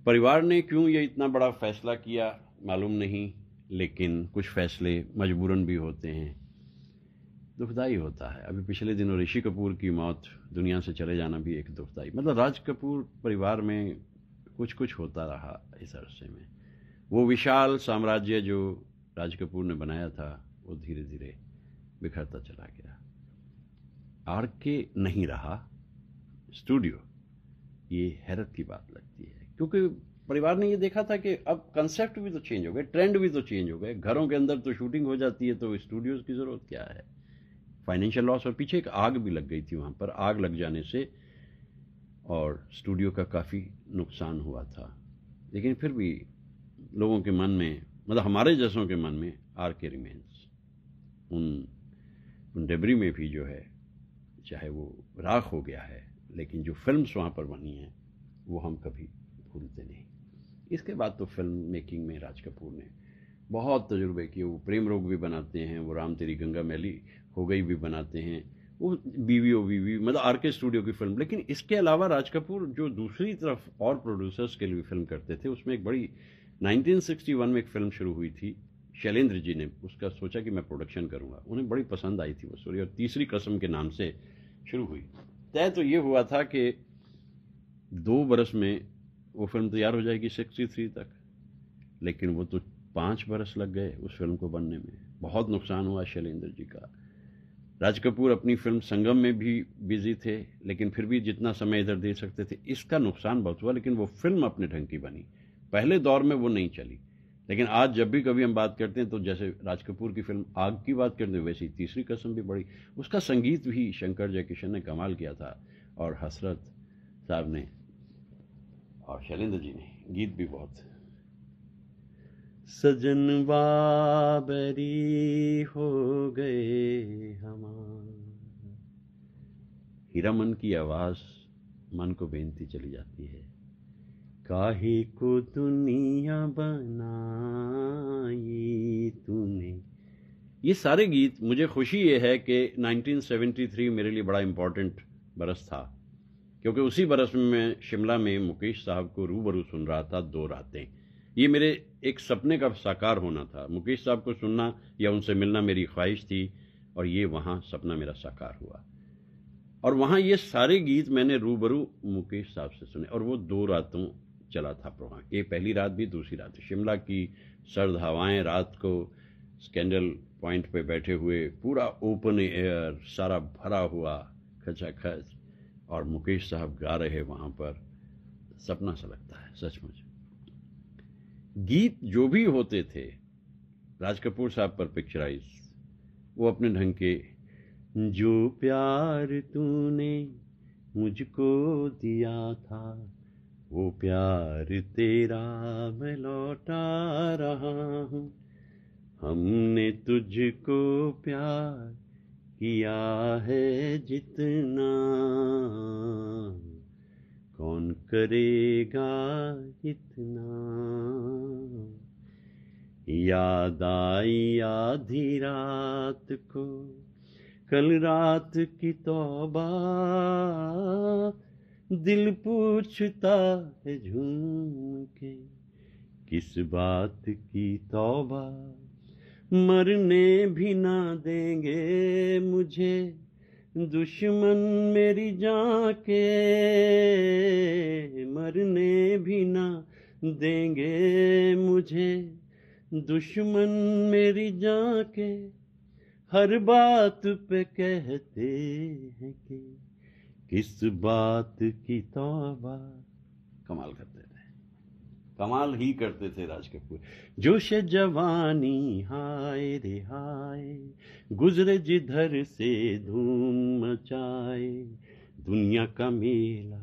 S1: परिवार ने क्यों ये इतना बड़ा फैसला किया मालूम नहीं लेकिन कुछ फैसले मजबूरन भी होते हैं दुखदाई होता है अभी पिछले दिनों ऋषि कपूर की मौत दुनिया से चले जाना भी एक दुखदाई मतलब राज कपूर परिवार में कुछ कुछ होता रहा इस अरसे में वो विशाल साम्राज्य जो राज कपूर ने बनाया था वो धीरे धीरे बिखरता चला गया आर के नहीं रहा स्टूडियो ये हैरत की बात लगती है क्योंकि परिवार ने ये देखा था कि अब कंसेप्ट भी तो चेंज हो गए ट्रेंड भी तो चेंज हो गए घरों के अंदर तो शूटिंग हो जाती है तो स्टूडियोज़ की ज़रूरत क्या है फाइनेंशियल लॉस और पीछे एक आग भी लग गई थी वहाँ पर आग लग जाने से और स्टूडियो का काफ़ी नुकसान हुआ था लेकिन फिर भी लोगों के मन में मतलब हमारे जैसों के मन में आर के रिमेन्स उन उन डेबरी में भी जो है चाहे वो राख हो गया है लेकिन जो फिल्म्स वहाँ पर बनी हैं वो हम कभी भूलते नहीं इसके बाद तो फिल्म मेकिंग में राज कपूर ने बहुत तजुर्बे किए वो प्रेम रोग भी बनाते हैं वो राम तेरी गंगा मैली हो गई भी बनाते हैं वो बीवी ओ बीवी मतलब आर के स्टूडियो की फिल्म लेकिन इसके अलावा राज कपूर जो दूसरी तरफ और प्रोड्यूसर्स के लिए फिल्म करते थे उसमें एक बड़ी 1961 में एक फिल्म शुरू हुई थी शैलेंद्र जी ने उसका सोचा कि मैं प्रोडक्शन करूँगा उन्हें बड़ी पसंद आई थी वो स्टोरी और तीसरी कसम के नाम से शुरू हुई तय तो ये हुआ था कि दो बरस में वो फिल्म तैयार हो जाएगी सिक्सटी थ्री तक लेकिन वो तो पाँच बरस लग गए उस फिल्म को बनने में बहुत नुकसान हुआ शैलेंद्र जी का राज कपूर अपनी फिल्म संगम में भी बिजी थे लेकिन फिर भी जितना समय इधर दे सकते थे इसका नुकसान बहुत हुआ लेकिन वो फिल्म अपने ढंग की बनी पहले दौर में वो नहीं चली लेकिन आज जब भी कभी हम बात करते हैं तो जैसे राज कपूर की फिल्म आग की बात करते हैं वैसे तीसरी कसम भी बड़ी उसका संगीत भी शंकर जयकिशन ने कमाल किया था और हसरत साहब ने और शैलेंद्र जी ने गीत भी बहुत सजन बाबरी हो गए हमार हीरा मन की आवाज़ मन को बेनती चली जाती है काहे को दुनिया बनाई तूने ये सारे गीत मुझे खुशी ये है कि 1973 मेरे लिए बड़ा इम्पोर्टेंट बरस था क्योंकि उसी बरस में मैं शिमला में मुकेश साहब को रूबरू सुन रहा था दो रातें ये मेरे एक सपने का साकार होना था मुकेश साहब को सुनना या उनसे मिलना मेरी ख्वाहिश थी और ये वहाँ सपना मेरा साकार हुआ और वहाँ ये सारे गीत मैंने रूबरू मुकेश साहब से सुने और वो दो रातों चला था प्रोग्राम ये पहली रात भी दूसरी रात शिमला की सर्द हवाएं रात को स्कैंडल पॉइंट पे बैठे हुए पूरा ओपन एयर सारा भरा हुआ खचा खच और मुकेश साहब गा रहे वहाँ पर सपना सा लगता है सचमुच गीत जो भी होते थे राज कपूर साहब पर पिक्चराइज वो अपने ढंग के जो प्यार तूने मुझको दिया था वो प्यार तेरा मैं लौटा रहा हूँ हमने तुझको प्यार किया है जितना कौन करेगा इतना याद आई आधी रात को कल रात की तोबा दिल पूछता है झूम के किस बात की तौबा मरने भी ना देंगे मुझे दुश्मन मेरी के मरने भी ना देंगे मुझे दुश्मन मेरी के हर बात पे कहते हैं कि किस बात की तौबा कमाल करते थे कमाल ही करते थे राज कपूर जोश जवानी हाय रे हाय गुजरे जिधर से धूम मचाए दुनिया का मेला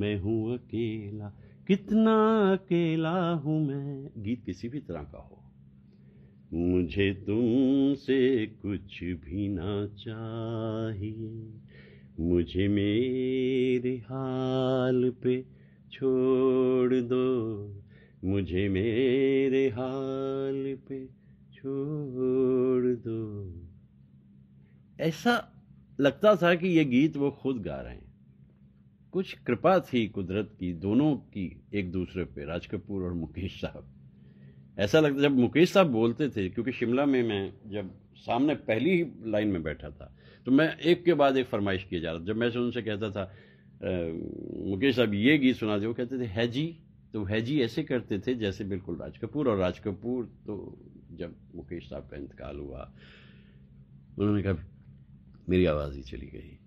S1: मैं हूँ अकेला कितना अकेला हूँ मैं गीत किसी भी तरह का हो मुझे तुमसे कुछ भी ना चाहिए मुझे मेरे हाल पे छोड़ दो मुझे मेरे हाल पे छोड़ दो ऐसा लगता था कि ये गीत वो खुद गा रहे हैं कुछ कृपा थी कुदरत की दोनों की एक दूसरे पे राज कपूर और मुकेश साहब ऐसा लगता जब मुकेश साहब बोलते थे क्योंकि शिमला में मैं जब सामने पहली लाइन में बैठा था तो मैं एक के बाद एक फरमाइश किया जा रहा था जब मैं उनसे कहता था मुकेश साहब ये गीत सुना दे वो कहते थे हैजी तो हैजी ऐसे करते थे जैसे बिल्कुल राज कपूर और राज कपूर तो जब मुकेश साहब का इंतकाल हुआ उन्होंने कहा मेरी आवाज़ ही चली गई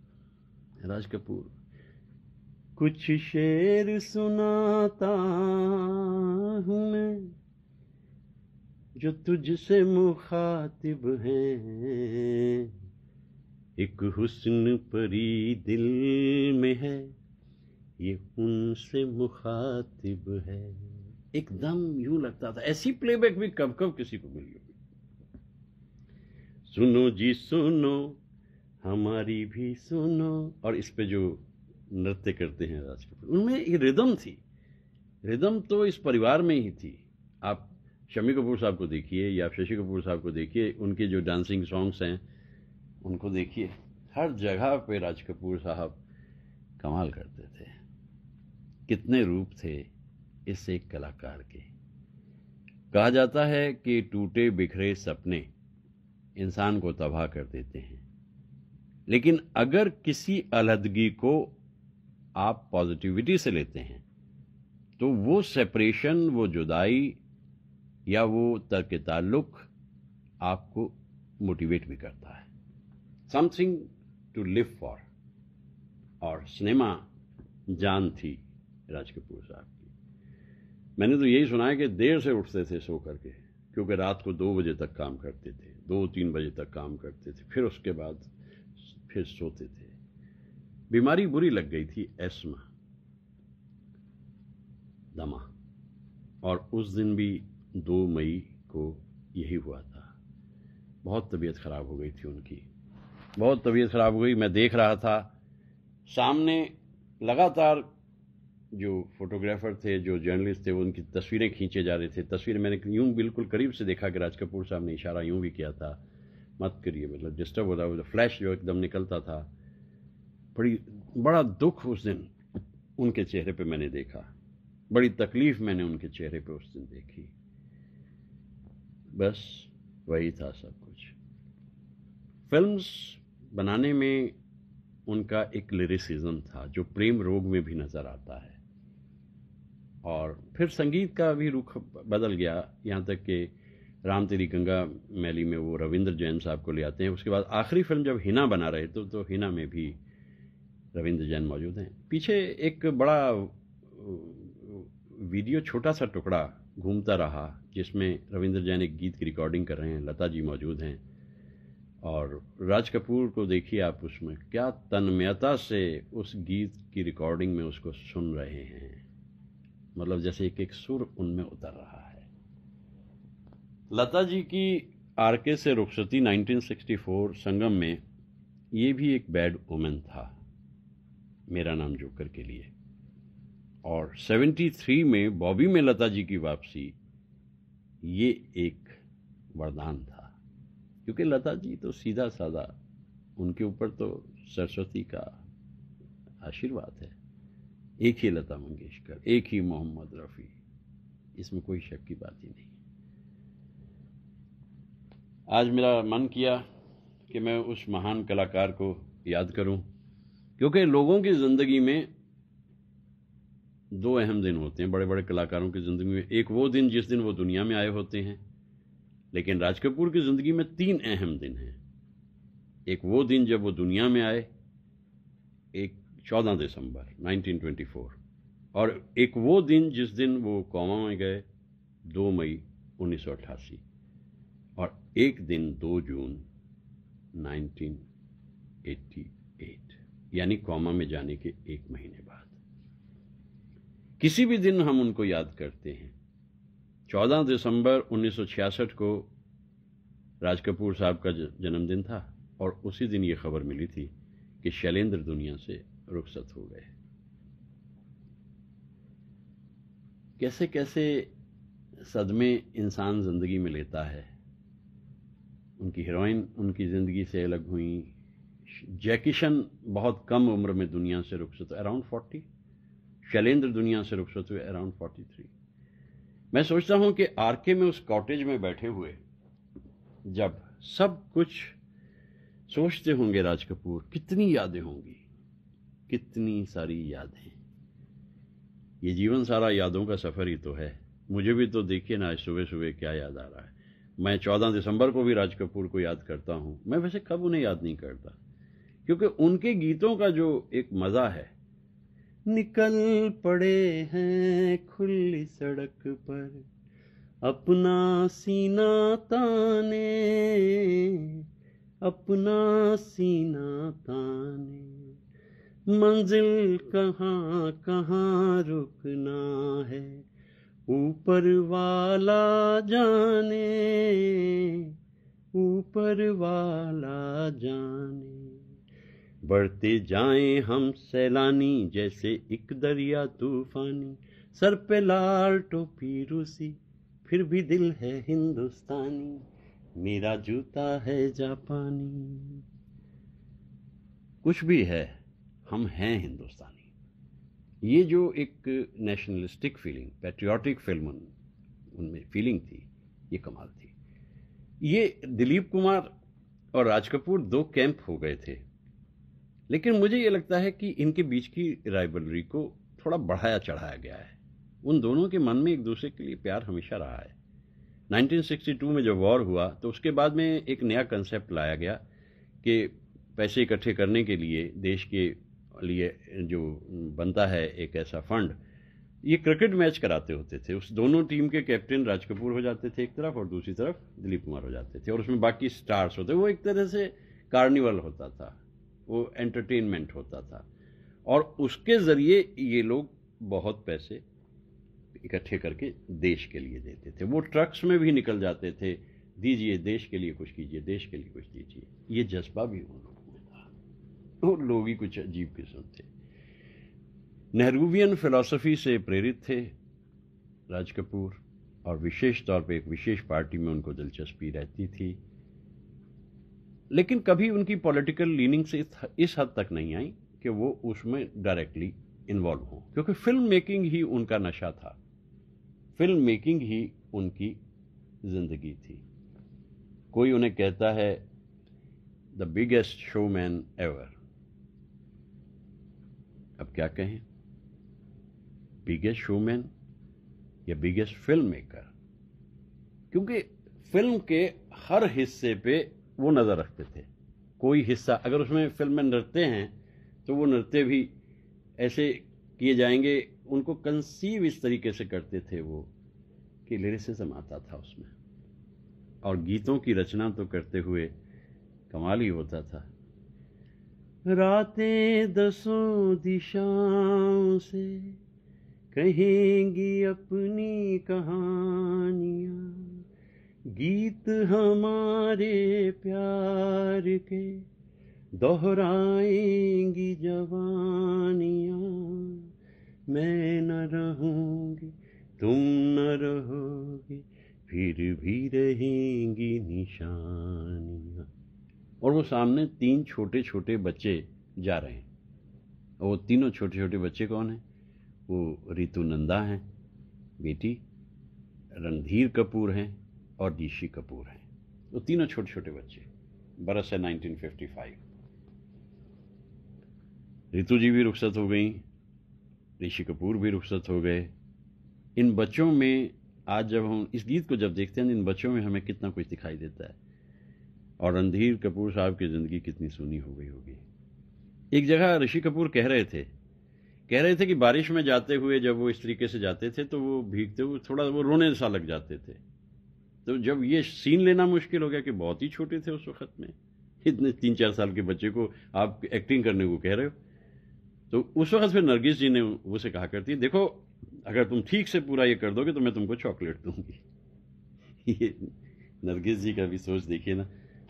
S1: राज कपूर कुछ शेर सुनाता हूँ मैं जो तुझसे मुखातिब हैं एक हुस्न परी दिल में है ये उनसे मुखातिब है एकदम यूं लगता था ऐसी प्लेबैक भी कब कब किसी को मिली होगी सुनो जी सुनो हमारी भी सुनो और इस पे जो नृत्य करते हैं राज कपूर उनमें एक रिदम थी रिदम तो इस परिवार में ही थी आप शमी कपूर साहब को देखिए या शशि कपूर साहब को देखिए उनके जो डांसिंग सॉन्ग्स हैं उनको देखिए हर जगह पे राज कपूर साहब कमाल करते थे कितने रूप थे इस एक कलाकार के कहा जाता है कि टूटे बिखरे सपने इंसान को तबाह कर देते हैं लेकिन अगर किसी अलहदगी को आप पॉजिटिविटी से लेते हैं तो वो सेपरेशन वो जुदाई या वो तर्क ताल्लुक आपको मोटिवेट भी करता है समथिंग टू लिव फॉर और सिनेमा जान थी राज कपूर साहब की मैंने तो यही सुना है कि देर से उठते थे सो करके क्योंकि रात को दो बजे तक काम करते थे दो तीन बजे तक काम करते थे फिर उसके बाद फिर सोते थे बीमारी बुरी लग गई थी एस्मा दमा और उस दिन भी दो मई को यही हुआ था बहुत तबीयत ख़राब हो गई थी उनकी बहुत तबीयत ख़राब हो गई मैं देख रहा था सामने लगातार जो फोटोग्राफ़र थे जो जर्नलिस्ट थे उनकी तस्वीरें खींचे जा रहे थे तस्वीरें मैंने यूँ बिल्कुल करीब से देखा कि राज कपूर साहब ने इशारा यूँ भी किया था मत करिए मतलब डिस्टर्ब हो रहा है फ्लैश जो एकदम निकलता था बड़ी बड़ा दुख उस दिन उनके चेहरे पे मैंने देखा बड़ी तकलीफ़ मैंने उनके चेहरे पे उस दिन देखी बस वही था सब कुछ फिल्म्स बनाने में उनका एक लिरिसिज्म था जो प्रेम रोग में भी नज़र आता है और फिर संगीत का भी रुख बदल गया यहाँ तक कि राम तेरी गंगा मैली में वो रविंद्र जैन साहब को ले आते हैं उसके बाद आखिरी फिल्म जब हिना बना रहे तो तो हिना में भी रविंद्र जैन मौजूद हैं पीछे एक बड़ा वीडियो छोटा सा टुकड़ा घूमता रहा जिसमें रविंद्र जैन एक गीत की रिकॉर्डिंग कर रहे हैं लता जी मौजूद हैं और राज कपूर को देखिए आप उसमें क्या तन्मयता से उस गीत की रिकॉर्डिंग में उसको सुन रहे हैं मतलब जैसे एक एक सुर उनमें उतर रहा है लता जी की आर के से रुखसती 1964 संगम में ये भी एक बैड वुमेन था मेरा नाम जोकर के लिए और 73 में बॉबी में लता जी की वापसी ये एक वरदान था क्योंकि लता जी तो सीधा साधा उनके ऊपर तो सरस्वती का आशीर्वाद है एक ही लता मंगेशकर एक ही मोहम्मद रफ़ी इसमें कोई शक की बात ही नहीं आज मेरा मन किया कि मैं उस महान कलाकार को याद करूं क्योंकि लोगों की ज़िंदगी में दो अहम दिन होते हैं बड़े बड़े कलाकारों की ज़िंदगी में एक वो दिन जिस दिन वो दुनिया में आए होते हैं लेकिन राज कपूर की ज़िंदगी में तीन अहम दिन हैं एक वो दिन जब वो दुनिया में आए एक 14 दिसंबर 1924 और एक वो दिन जिस दिन वो कौमा में गए 2 मई 1988 और एक दिन 2 जून 1988 यानी कौमा में जाने के एक महीने बाद किसी भी दिन हम उनको याद करते हैं 14 दिसंबर 1966 को राज कपूर साहब का जन्मदिन था और उसी दिन ये खबर मिली थी कि शैलेंद्र दुनिया से रुखसत हो गए कैसे कैसे सदमे इंसान ज़िंदगी में लेता है उनकी हीरोइन उनकी ज़िंदगी से अलग हुई जैकिशन बहुत कम उम्र में दुनिया से रुखसत अराउंड फोर्टी शैलेंद्र दुनिया से रुखसत हुए अराउंड फोर्टी थ्री मैं सोचता हूँ कि आरके में उस कॉटेज में बैठे हुए जब सब कुछ सोचते होंगे राज कपूर कितनी यादें होंगी कितनी सारी यादें ये जीवन सारा यादों का सफ़र ही तो है मुझे भी तो देखिए ना आज सुबह सुबह क्या याद आ रहा है मैं चौदह दिसंबर को भी राज कपूर को याद करता हूँ मैं वैसे कब उन्हें याद नहीं करता क्योंकि उनके गीतों का जो एक मज़ा है निकल पड़े हैं खुली सड़क पर अपना सीना ताने अपना सीना ताने मंजिल कहाँ कहाँ रुकना है ऊपर वाला जाने ऊपर वाला जाने बढ़ते जाएं हम सैलानी जैसे एक दरिया तूफानी सर पे लाल टोपी रूसी फिर भी दिल है हिंदुस्तानी मेरा जूता है जापानी कुछ भी है हम हैं हिंदुस्तानी ये जो एक नेशनलिस्टिक फीलिंग पैट्रियाटिक फिल्म उनमें फीलिंग थी ये कमाल थी ये दिलीप कुमार और राज कपूर दो कैंप हो गए थे लेकिन मुझे ये लगता है कि इनके बीच की राइबलरी को थोड़ा बढ़ाया चढ़ाया गया है उन दोनों के मन में एक दूसरे के लिए प्यार हमेशा रहा है 1962 में जब वॉर हुआ तो उसके बाद में एक नया कंसेप्ट लाया गया कि पैसे इकट्ठे करने के लिए देश के लिए जो बनता है एक ऐसा फंड ये क्रिकेट मैच कराते होते थे उस दोनों टीम के कैप्टन राज कपूर हो जाते थे एक तरफ और दूसरी तरफ दिलीप कुमार हो जाते थे और उसमें बाकी स्टार्स होते वो एक तरह से कार्निवल होता था वो एंटरटेनमेंट होता था और उसके ज़रिए ये लोग बहुत पैसे इकट्ठे करके देश के लिए देते थे वो ट्रक्स में भी निकल जाते थे दीजिए देश के लिए कुछ कीजिए देश के लिए कुछ दीजिए ये जज्बा भी उन लोगों में था वो लोग ही कुछ अजीब किस्म थे नेहरूवियन फिलॉसफी से प्रेरित थे राज कपूर और विशेष तौर पे एक विशेष पार्टी में उनको दिलचस्पी रहती थी लेकिन कभी उनकी पॉलिटिकल लीनिंग से इस हद तक नहीं आई कि वो उसमें डायरेक्टली इन्वॉल्व हों क्योंकि फिल्म मेकिंग ही उनका नशा था फिल्म मेकिंग ही उनकी जिंदगी थी कोई उन्हें कहता है द बिगेस्ट शोमैन एवर अब क्या कहें बिगेस्ट शोमैन या बिगेस्ट फिल्म मेकर क्योंकि फिल्म के हर हिस्से पे वो नज़र रखते थे कोई हिस्सा अगर उसमें फिल्म में नृत्य हैं तो वो नृत्य भी ऐसे किए जाएंगे उनको कंसीव इस तरीके से करते थे वो कि लिरिसिज्म आता था उसमें और गीतों की रचना तो करते हुए कमाल ही होता था रातें दसों दिशाओं से कहेंगी अपनी कहानियाँ गीत हमारे प्यार के दोहराएंगी जवानियाँ मैं न रहूँगी तुम न रहोगी फिर भी रहेंगी निशानियाँ और वो सामने तीन छोटे छोटे बच्चे जा रहे हैं और वो तीनों छोटे छोटे बच्चे कौन हैं वो रितु नंदा हैं बेटी रणधीर कपूर हैं और ऋषि कपूर हैं तो तीनों छोटे छोटे बच्चे बरस है 1955 रितु जी भी रुखसत हो गई ऋषि कपूर भी रुखसत हो गए इन बच्चों में आज जब हम इस गीत को जब देखते हैं तो इन बच्चों में हमें कितना कुछ दिखाई देता है और रणधीर कपूर साहब की ज़िंदगी कितनी सोनी हो गई होगी एक जगह ऋषि कपूर कह रहे थे कह रहे थे कि बारिश में जाते हुए जब वो इस तरीके से जाते थे तो वो भीगते हुए थोड़ा वो रोने सा लग जाते थे तो जब ये सीन लेना मुश्किल हो गया कि बहुत ही छोटे थे उस वक़्त में इतने तीन चार साल के बच्चे को आप एक्टिंग करने को कह रहे हो तो उस वक़्त फिर नरगिस जी ने उसे कहा करती देखो अगर तुम ठीक से पूरा ये कर दोगे तो मैं तुमको चॉकलेट दूंगी [laughs] ये नरगिस जी का भी सोच देखिए ना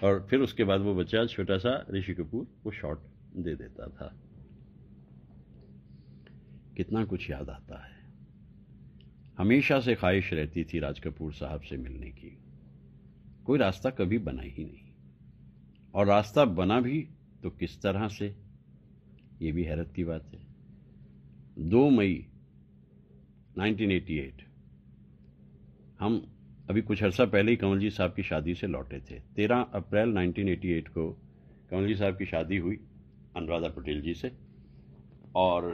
S1: और फिर उसके बाद वो बच्चा छोटा सा ऋषि कपूर वो शॉट दे देता था कितना कुछ याद आता है हमेशा से ख्वाहिश रहती थी राज कपूर साहब से मिलने की कोई रास्ता कभी बना ही नहीं और रास्ता बना भी तो किस तरह से ये भी हैरत की बात है दो मई 1988 हम अभी कुछ अर्सा पहले ही कंवल जी साहब की शादी से लौटे थे तेरह अप्रैल 1988 को कंवल जी साहब की शादी हुई अनुराधा पटेल जी से और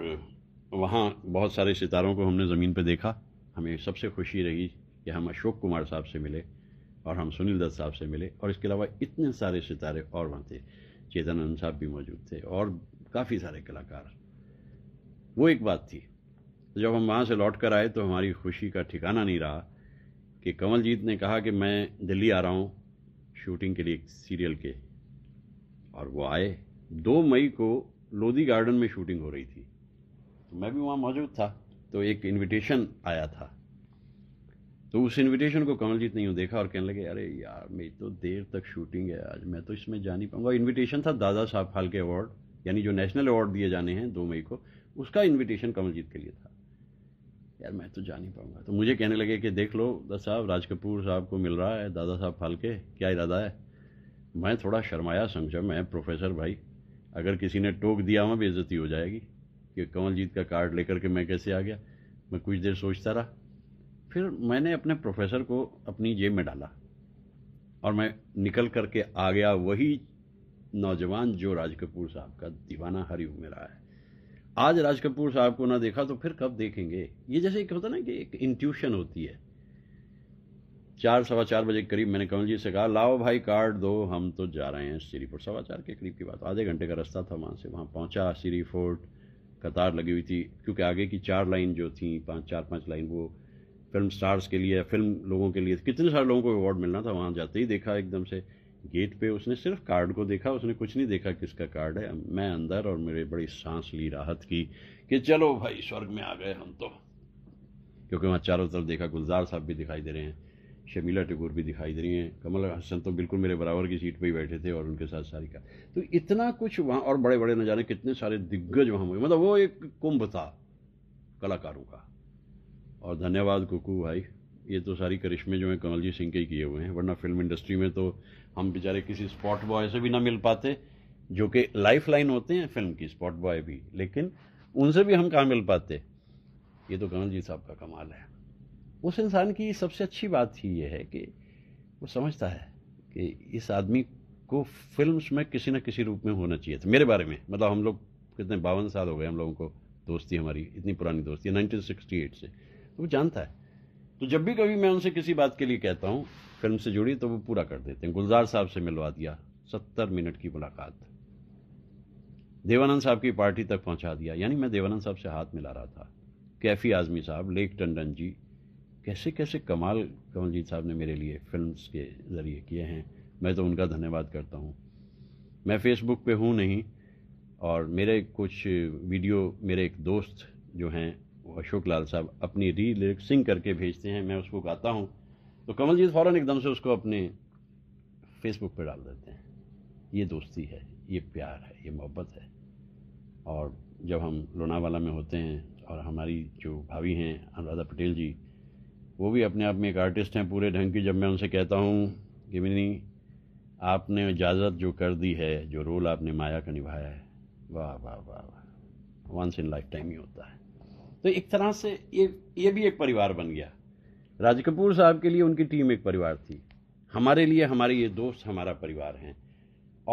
S1: वहाँ बहुत सारे सितारों को हमने ज़मीन पर देखा हमें सबसे खुशी रही कि हम अशोक कुमार साहब से मिले और हम सुनील दत्त साहब से मिले और इसके अलावा इतने सारे सितारे और वहाँ थे चेतनंद साहब भी मौजूद थे और काफ़ी सारे कलाकार वो एक बात थी जब हम वहाँ से लौट कर आए तो हमारी खुशी का ठिकाना नहीं रहा कि कमलजीत ने कहा कि मैं दिल्ली आ रहा हूँ शूटिंग के लिए एक सीरियल के और वो आए दो मई को लोधी गार्डन में शूटिंग हो रही थी तो मैं भी वहाँ मौजूद था तो एक इनविटेशन आया था तो उस इनविटेशन को कमलजीत ने यूँ देखा और कहने लगे अरे यार मेरी तो देर तक शूटिंग है आज मैं तो इसमें जा नहीं पाऊँगा इन्विटेशन था दादा साहब फालके अवार्ड यानी जो नेशनल अवार्ड दिए जाने हैं दो मई को उसका इन्विटेशन कमलजीत के लिए था यार मैं तो जा नहीं पाऊँगा तो मुझे कहने लगे कि देख लो दादा साहब राज कपूर साहब को मिल रहा है दादा साहब फालके क्या इरादा है मैं थोड़ा शर्माया समझा मैं प्रोफेसर भाई अगर किसी ने टोक दिया वहाँ बेजती हो जाएगी कि कंवल जीत का कार्ड लेकर के मैं कैसे आ गया मैं कुछ देर सोचता रहा फिर मैंने अपने प्रोफेसर को अपनी जेब में डाला और मैं निकल करके आ गया वही नौजवान जो राज कपूर साहब का दीवाना हरी में रहा है आज राज कपूर साहब को ना देखा तो फिर कब देखेंगे ये जैसे एक होता ना कि एक इंट्यूशन होती है चार सवा चार बजे के करीब मैंने जी से कहा लाओ भाई कार्ड दो हम तो जा रहे हैं श्रीफोर्ट सवा चार के करीब की बात आधे घंटे का रास्ता था वहाँ से वहाँ पहुँचा श्रीफोर्ट कतार लगी हुई थी क्योंकि आगे की चार लाइन जो थी पाँच चार पाँच लाइन वो फिल्म स्टार्स के लिए फिल्म लोगों के लिए कितने सारे लोगों को अवार्ड मिलना था वहाँ जाते ही देखा एकदम से गेट पे उसने सिर्फ कार्ड को देखा उसने कुछ नहीं देखा किसका कार्ड है मैं अंदर और मेरे बड़ी सांस ली राहत की कि चलो भाई स्वर्ग में आ गए हम तो क्योंकि वहाँ चारों तरफ देखा गुलजार साहब भी दिखाई दे रहे हैं शमीला टैगोर भी दिखाई दे रही हैं कमल हसन तो बिल्कुल मेरे बराबर की सीट पर ही बैठे थे और उनके साथ सारिका तो इतना कुछ वहाँ और बड़े बड़े न जाने कितने सारे दिग्गज वहाँ हुए मतलब वो एक कुंभ था कलाकारों का और धन्यवाद कुकू भाई ये तो सारी करिश्मे जो हैं कमल जी सिंह के ही किए हुए हैं वरना फिल्म इंडस्ट्री में तो हम बेचारे किसी स्पॉट बॉय से भी ना मिल पाते जो कि लाइफ लाइन होते हैं फिल्म की स्पॉट बॉय भी लेकिन उनसे भी हम कहाँ मिल पाते ये तो कमल जी साहब का कमाल है उस इंसान की सबसे अच्छी बात ही ये है कि वो समझता है कि इस आदमी को फिल्म में किसी न किसी रूप में होना चाहिए था मेरे बारे में मतलब हम लोग कितने बावन साल हो गए हम लोगों को दोस्ती हमारी इतनी पुरानी दोस्ती है नाइनटीन से तो वो जानता है तो जब भी कभी मैं उनसे किसी बात के लिए कहता हूँ फिल्म से जुड़ी तो वो पूरा कर देते हैं गुलजार साहब से मिलवा दिया सत्तर मिनट की मुलाकात देवानंद साहब की पार्टी तक पहुंचा दिया यानी मैं देवानंद साहब से हाथ मिला रहा था कैफी आजमी साहब लेक टंडन जी कैसे कैसे कमाल कमलजीत साहब ने मेरे लिए फिल्म्स के ज़रिए किए हैं मैं तो उनका धन्यवाद करता हूँ मैं फेसबुक पे हूँ नहीं और मेरे कुछ वीडियो मेरे एक दोस्त जो हैं वो अशोक लाल साहब अपनी री लिरिक्सिंग करके भेजते हैं मैं उसको गाता हूँ तो कमलजीत फ़ौर एकदम से उसको अपने फेसबुक पर डाल देते हैं ये दोस्ती है ये प्यार है ये मोहब्बत है और जब हम लोनावाला में होते हैं और हमारी जो भाभी हैं अनुराधा पटेल जी वो भी अपने आप में एक आर्टिस्ट हैं पूरे ढंग की जब मैं उनसे कहता हूँ कि मिनी आपने इजाज़त जो कर दी है जो रोल आपने माया का निभाया है वाह वाह वाह वाह वंस इन लाइफ टाइम ही होता है तो एक तरह से ये ये भी एक परिवार बन गया राज कपूर साहब के लिए उनकी टीम एक परिवार थी हमारे लिए हमारे ये दोस्त हमारा परिवार हैं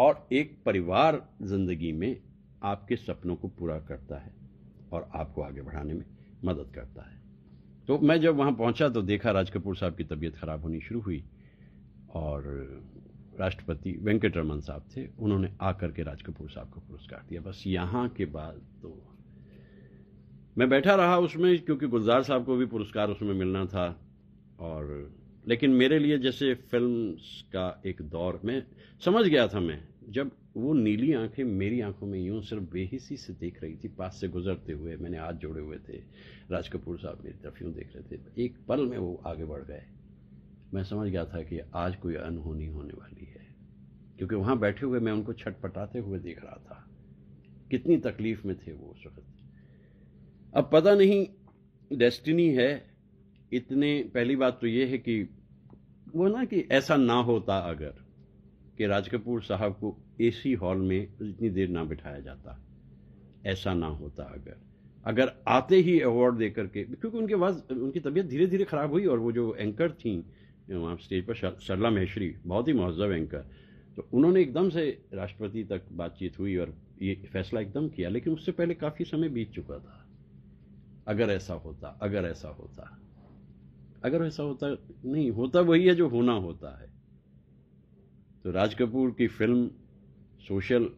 S1: और एक परिवार ज़िंदगी में आपके सपनों को पूरा करता है और आपको आगे बढ़ाने में मदद करता है तो मैं जब वहाँ पहुँचा तो देखा राज कपूर साहब की तबीयत ख़राब होनी शुरू हुई और राष्ट्रपति वेंकट रमन साहब थे उन्होंने आकर के राज कपूर साहब को पुरस्कार दिया बस यहाँ के बाद तो मैं बैठा रहा उसमें क्योंकि गुलजार साहब को भी पुरस्कार उसमें मिलना था और लेकिन मेरे लिए जैसे फिल्म का एक दौर में समझ गया था मैं जब वो नीली आंखें मेरी आंखों में यूं सिर्फ बेहिसी से देख रही थी पास से गुजरते हुए मैंने हाथ जोड़े हुए थे राज कपूर साहब मेरी तरफ यूं देख रहे थे एक पल में वो आगे बढ़ गए मैं समझ गया था कि आज कोई अनहोनी होने वाली है क्योंकि वहाँ बैठे हुए मैं उनको छटपटाते हुए देख रहा था कितनी तकलीफ में थे वो उस वक्त अब पता नहीं डेस्टिनी है इतने पहली बात तो ये है कि वो ना कि ऐसा ना होता अगर कि राज कपूर साहब को एसी हॉल में इतनी देर ना बिठाया जाता ऐसा ना होता अगर अगर आते ही अवार्ड दे करके क्योंकि उनके पास उनकी तबीयत धीरे धीरे ख़राब हुई और वो जो एंकर थी वहाँ स्टेज पर सरला महेश्वरी बहुत ही महजब एंकर तो उन्होंने एकदम से राष्ट्रपति तक बातचीत हुई और ये फैसला एकदम किया लेकिन उससे पहले काफ़ी समय बीत चुका था अगर ऐसा होता अगर ऐसा होता अगर ऐसा होता नहीं होता वही है जो होना होता है तो राज कपूर की फिल्म सोशल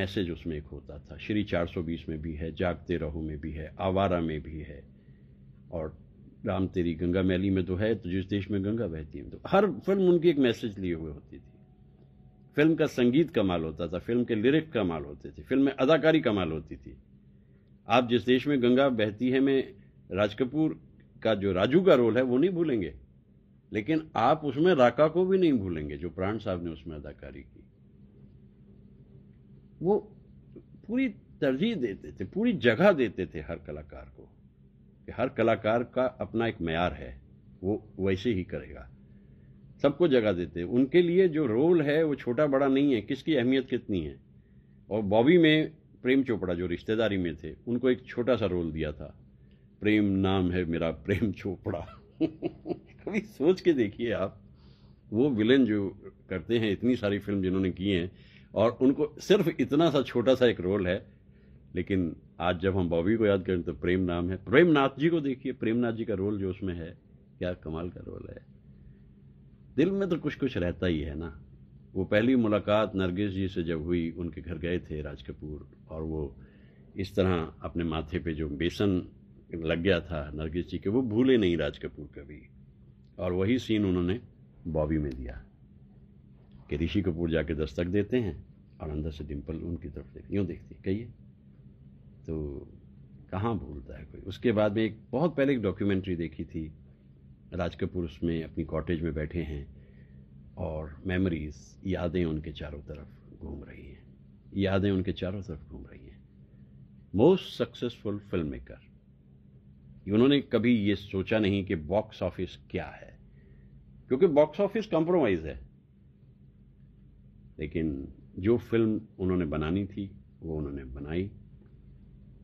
S1: मैसेज उसमें एक होता था श्री 420 में भी है जागते रहो में भी है आवारा में भी है और राम तेरी गंगा मैली में तो है तो जिस देश में गंगा बहती है तो हर फिल्म उनकी एक मैसेज लिए हुए होती थी फिल्म का संगीत कमाल होता था फिल्म के लिरिक कमाल होते थे फिल्म में अदाकारी कमाल होती थी आप जिस देश में गंगा बहती है में राज कपूर का जो राजू का रोल है वो नहीं भूलेंगे लेकिन आप उसमें राका को भी नहीं भूलेंगे जो प्राण साहब ने उसमें अदाकारी की वो पूरी तरजीह देते थे पूरी जगह देते थे हर कलाकार को कि हर कलाकार का अपना एक मैार है वो वैसे ही करेगा सबको जगह देते उनके लिए जो रोल है वो छोटा बड़ा नहीं है किसकी अहमियत कितनी है और बॉबी में प्रेम चोपड़ा जो रिश्तेदारी में थे उनको एक छोटा सा रोल दिया था प्रेम नाम है मेरा प्रेम चोपड़ा [laughs] कभी सोच के देखिए आप वो विलेन जो करते हैं इतनी सारी फिल्म जिन्होंने की हैं और उनको सिर्फ इतना सा छोटा सा एक रोल है लेकिन आज जब हम बॉबी को याद करें तो प्रेम नाम है प्रेमनाथ जी को देखिए प्रेमनाथ जी का रोल जो उसमें है क्या कमाल का रोल है दिल में तो कुछ कुछ रहता ही है ना वो पहली मुलाकात नरगिस जी से जब हुई उनके घर गए थे राज कपूर और वो इस तरह अपने माथे पे जो बेसन लग गया था नरगिस जी के वो भूले नहीं राज कपूर कभी और वही सीन उन्होंने बॉबी में दिया कि ऋषि कपूर जाके दस्तक देते हैं और अंदर से डिम्पल उनकी तरफ देख यूँ देखती कहिए तो कहाँ भूलता है कोई उसके बाद में एक बहुत पहले एक डॉक्यूमेंट्री देखी थी राज कपूर उसमें अपनी कॉटेज में बैठे हैं और मेमोरीज यादें उनके चारों तरफ घूम रही हैं यादें उनके चारों तरफ घूम रही हैं मोस्ट सक्सेसफुल फिल्म मेकर उन्होंने कभी ये सोचा नहीं कि बॉक्स ऑफिस क्या है क्योंकि बॉक्स ऑफिस कॉम्प्रोमाइज़ है लेकिन जो फिल्म उन्होंने बनानी थी वो उन्होंने बनाई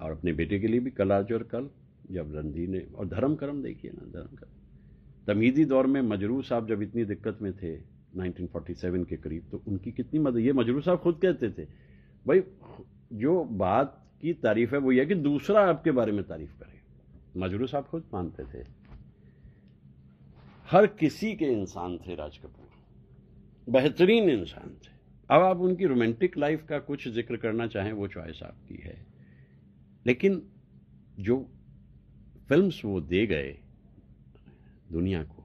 S1: और अपने बेटे के लिए भी कल आज और कल जब रणधीर ने और धर्म करम देखिए ना धर्म करम तमीज़ी दौर में मजरू साहब जब इतनी दिक्कत में थे 1947 के करीब तो उनकी कितनी मदद ये मजरू साहब खुद कहते थे भाई जो बात की तारीफ है वो यह कि दूसरा आपके बारे में तारीफ करे मजरू साहब खुद मानते थे हर किसी के इंसान थे राज कपूर बेहतरीन इंसान थे अब आप उनकी रोमांटिक लाइफ का कुछ जिक्र करना चाहें वो चॉइस आपकी है लेकिन जो फिल्म्स वो दे गए दुनिया को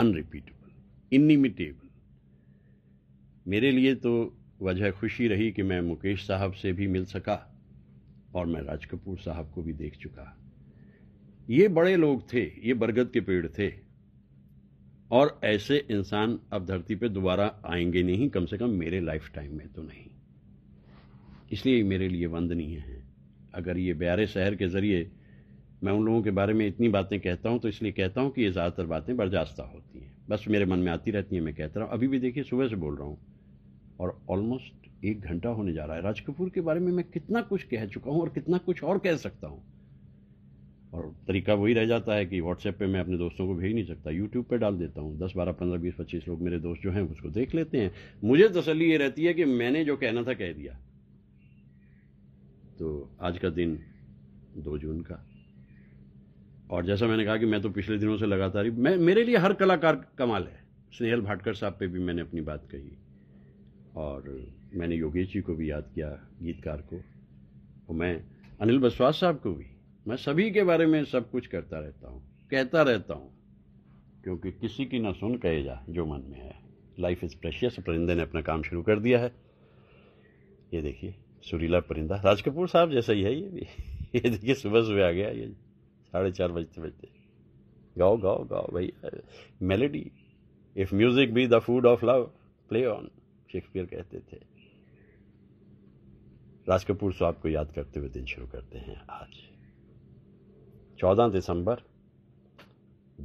S1: अनरिपीटेबल इनिमिटेबल मेरे लिए तो वजह खुशी रही कि मैं मुकेश साहब से भी मिल सका और मैं राज कपूर साहब को भी देख चुका ये बड़े लोग थे ये बरगद के पेड़ थे और ऐसे इंसान अब धरती पे दोबारा आएंगे नहीं कम से कम मेरे लाइफ टाइम में तो नहीं इसलिए मेरे लिए वंदनीय है अगर ये ब्यारे शहर के ज़रिए मैं उन लोगों के बारे में इतनी बातें कहता हूँ तो इसलिए कहता हूँ कि ये ज़्यादातर बातें बर्दाश्ता होती हैं बस मेरे मन में आती रहती हैं मैं कहता रहा हूँ अभी भी देखिए सुबह से बोल रहा हूँ और ऑलमोस्ट एक घंटा होने जा रहा है राज कपूर के बारे में मैं कितना कुछ कह चुका हूँ और कितना कुछ और कह सकता हूँ और तरीका वही रह जाता है कि व्हाट्सएप पे मैं अपने दोस्तों को भेज नहीं सकता यूट्यूब पे डाल देता हूँ दस बारह पंद्रह बीस पच्चीस लोग मेरे दोस्त जो हैं उसको देख लेते हैं मुझे तसली ये रहती है कि मैंने जो कहना था कह दिया तो आज का दिन दो जून का और जैसा मैंने कहा कि मैं तो पिछले दिनों से लगातार ही मैं मेरे लिए हर कलाकार कमाल है स्नेहल भाटकर साहब पे भी मैंने अपनी बात कही और मैंने योगेश जी को भी याद किया गीतकार को और मैं अनिल बसवास साहब को भी मैं सभी के बारे में सब कुछ करता रहता हूँ कहता रहता हूँ क्योंकि किसी की ना सुन कहे जा जो मन में है लाइफ इज़ प्रेशियस परिंदे ने अपना काम शुरू कर दिया है ये देखिए सुरीला परिंदा राज कपूर साहब जैसा ही है ये भी [laughs] ये देखिए सुबह सुबह आ गया ये साढ़े चार बजते बजते गाओ गाओ गाओ भाई melody if music be the food of love play on Shakespeare कहते थे राज कपूर साहब को याद करते हुए दिन शुरू करते हैं आज चौदह दिसंबर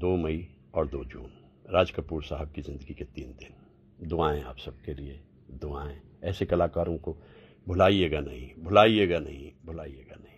S1: दो मई और दो जून राज कपूर साहब की ज़िंदगी के तीन दिन दुआएं आप सबके लिए दुआएं ऐसे कलाकारों को भुलाइएगा नहीं भुलाइएगा नहीं भुलाइएगा नहीं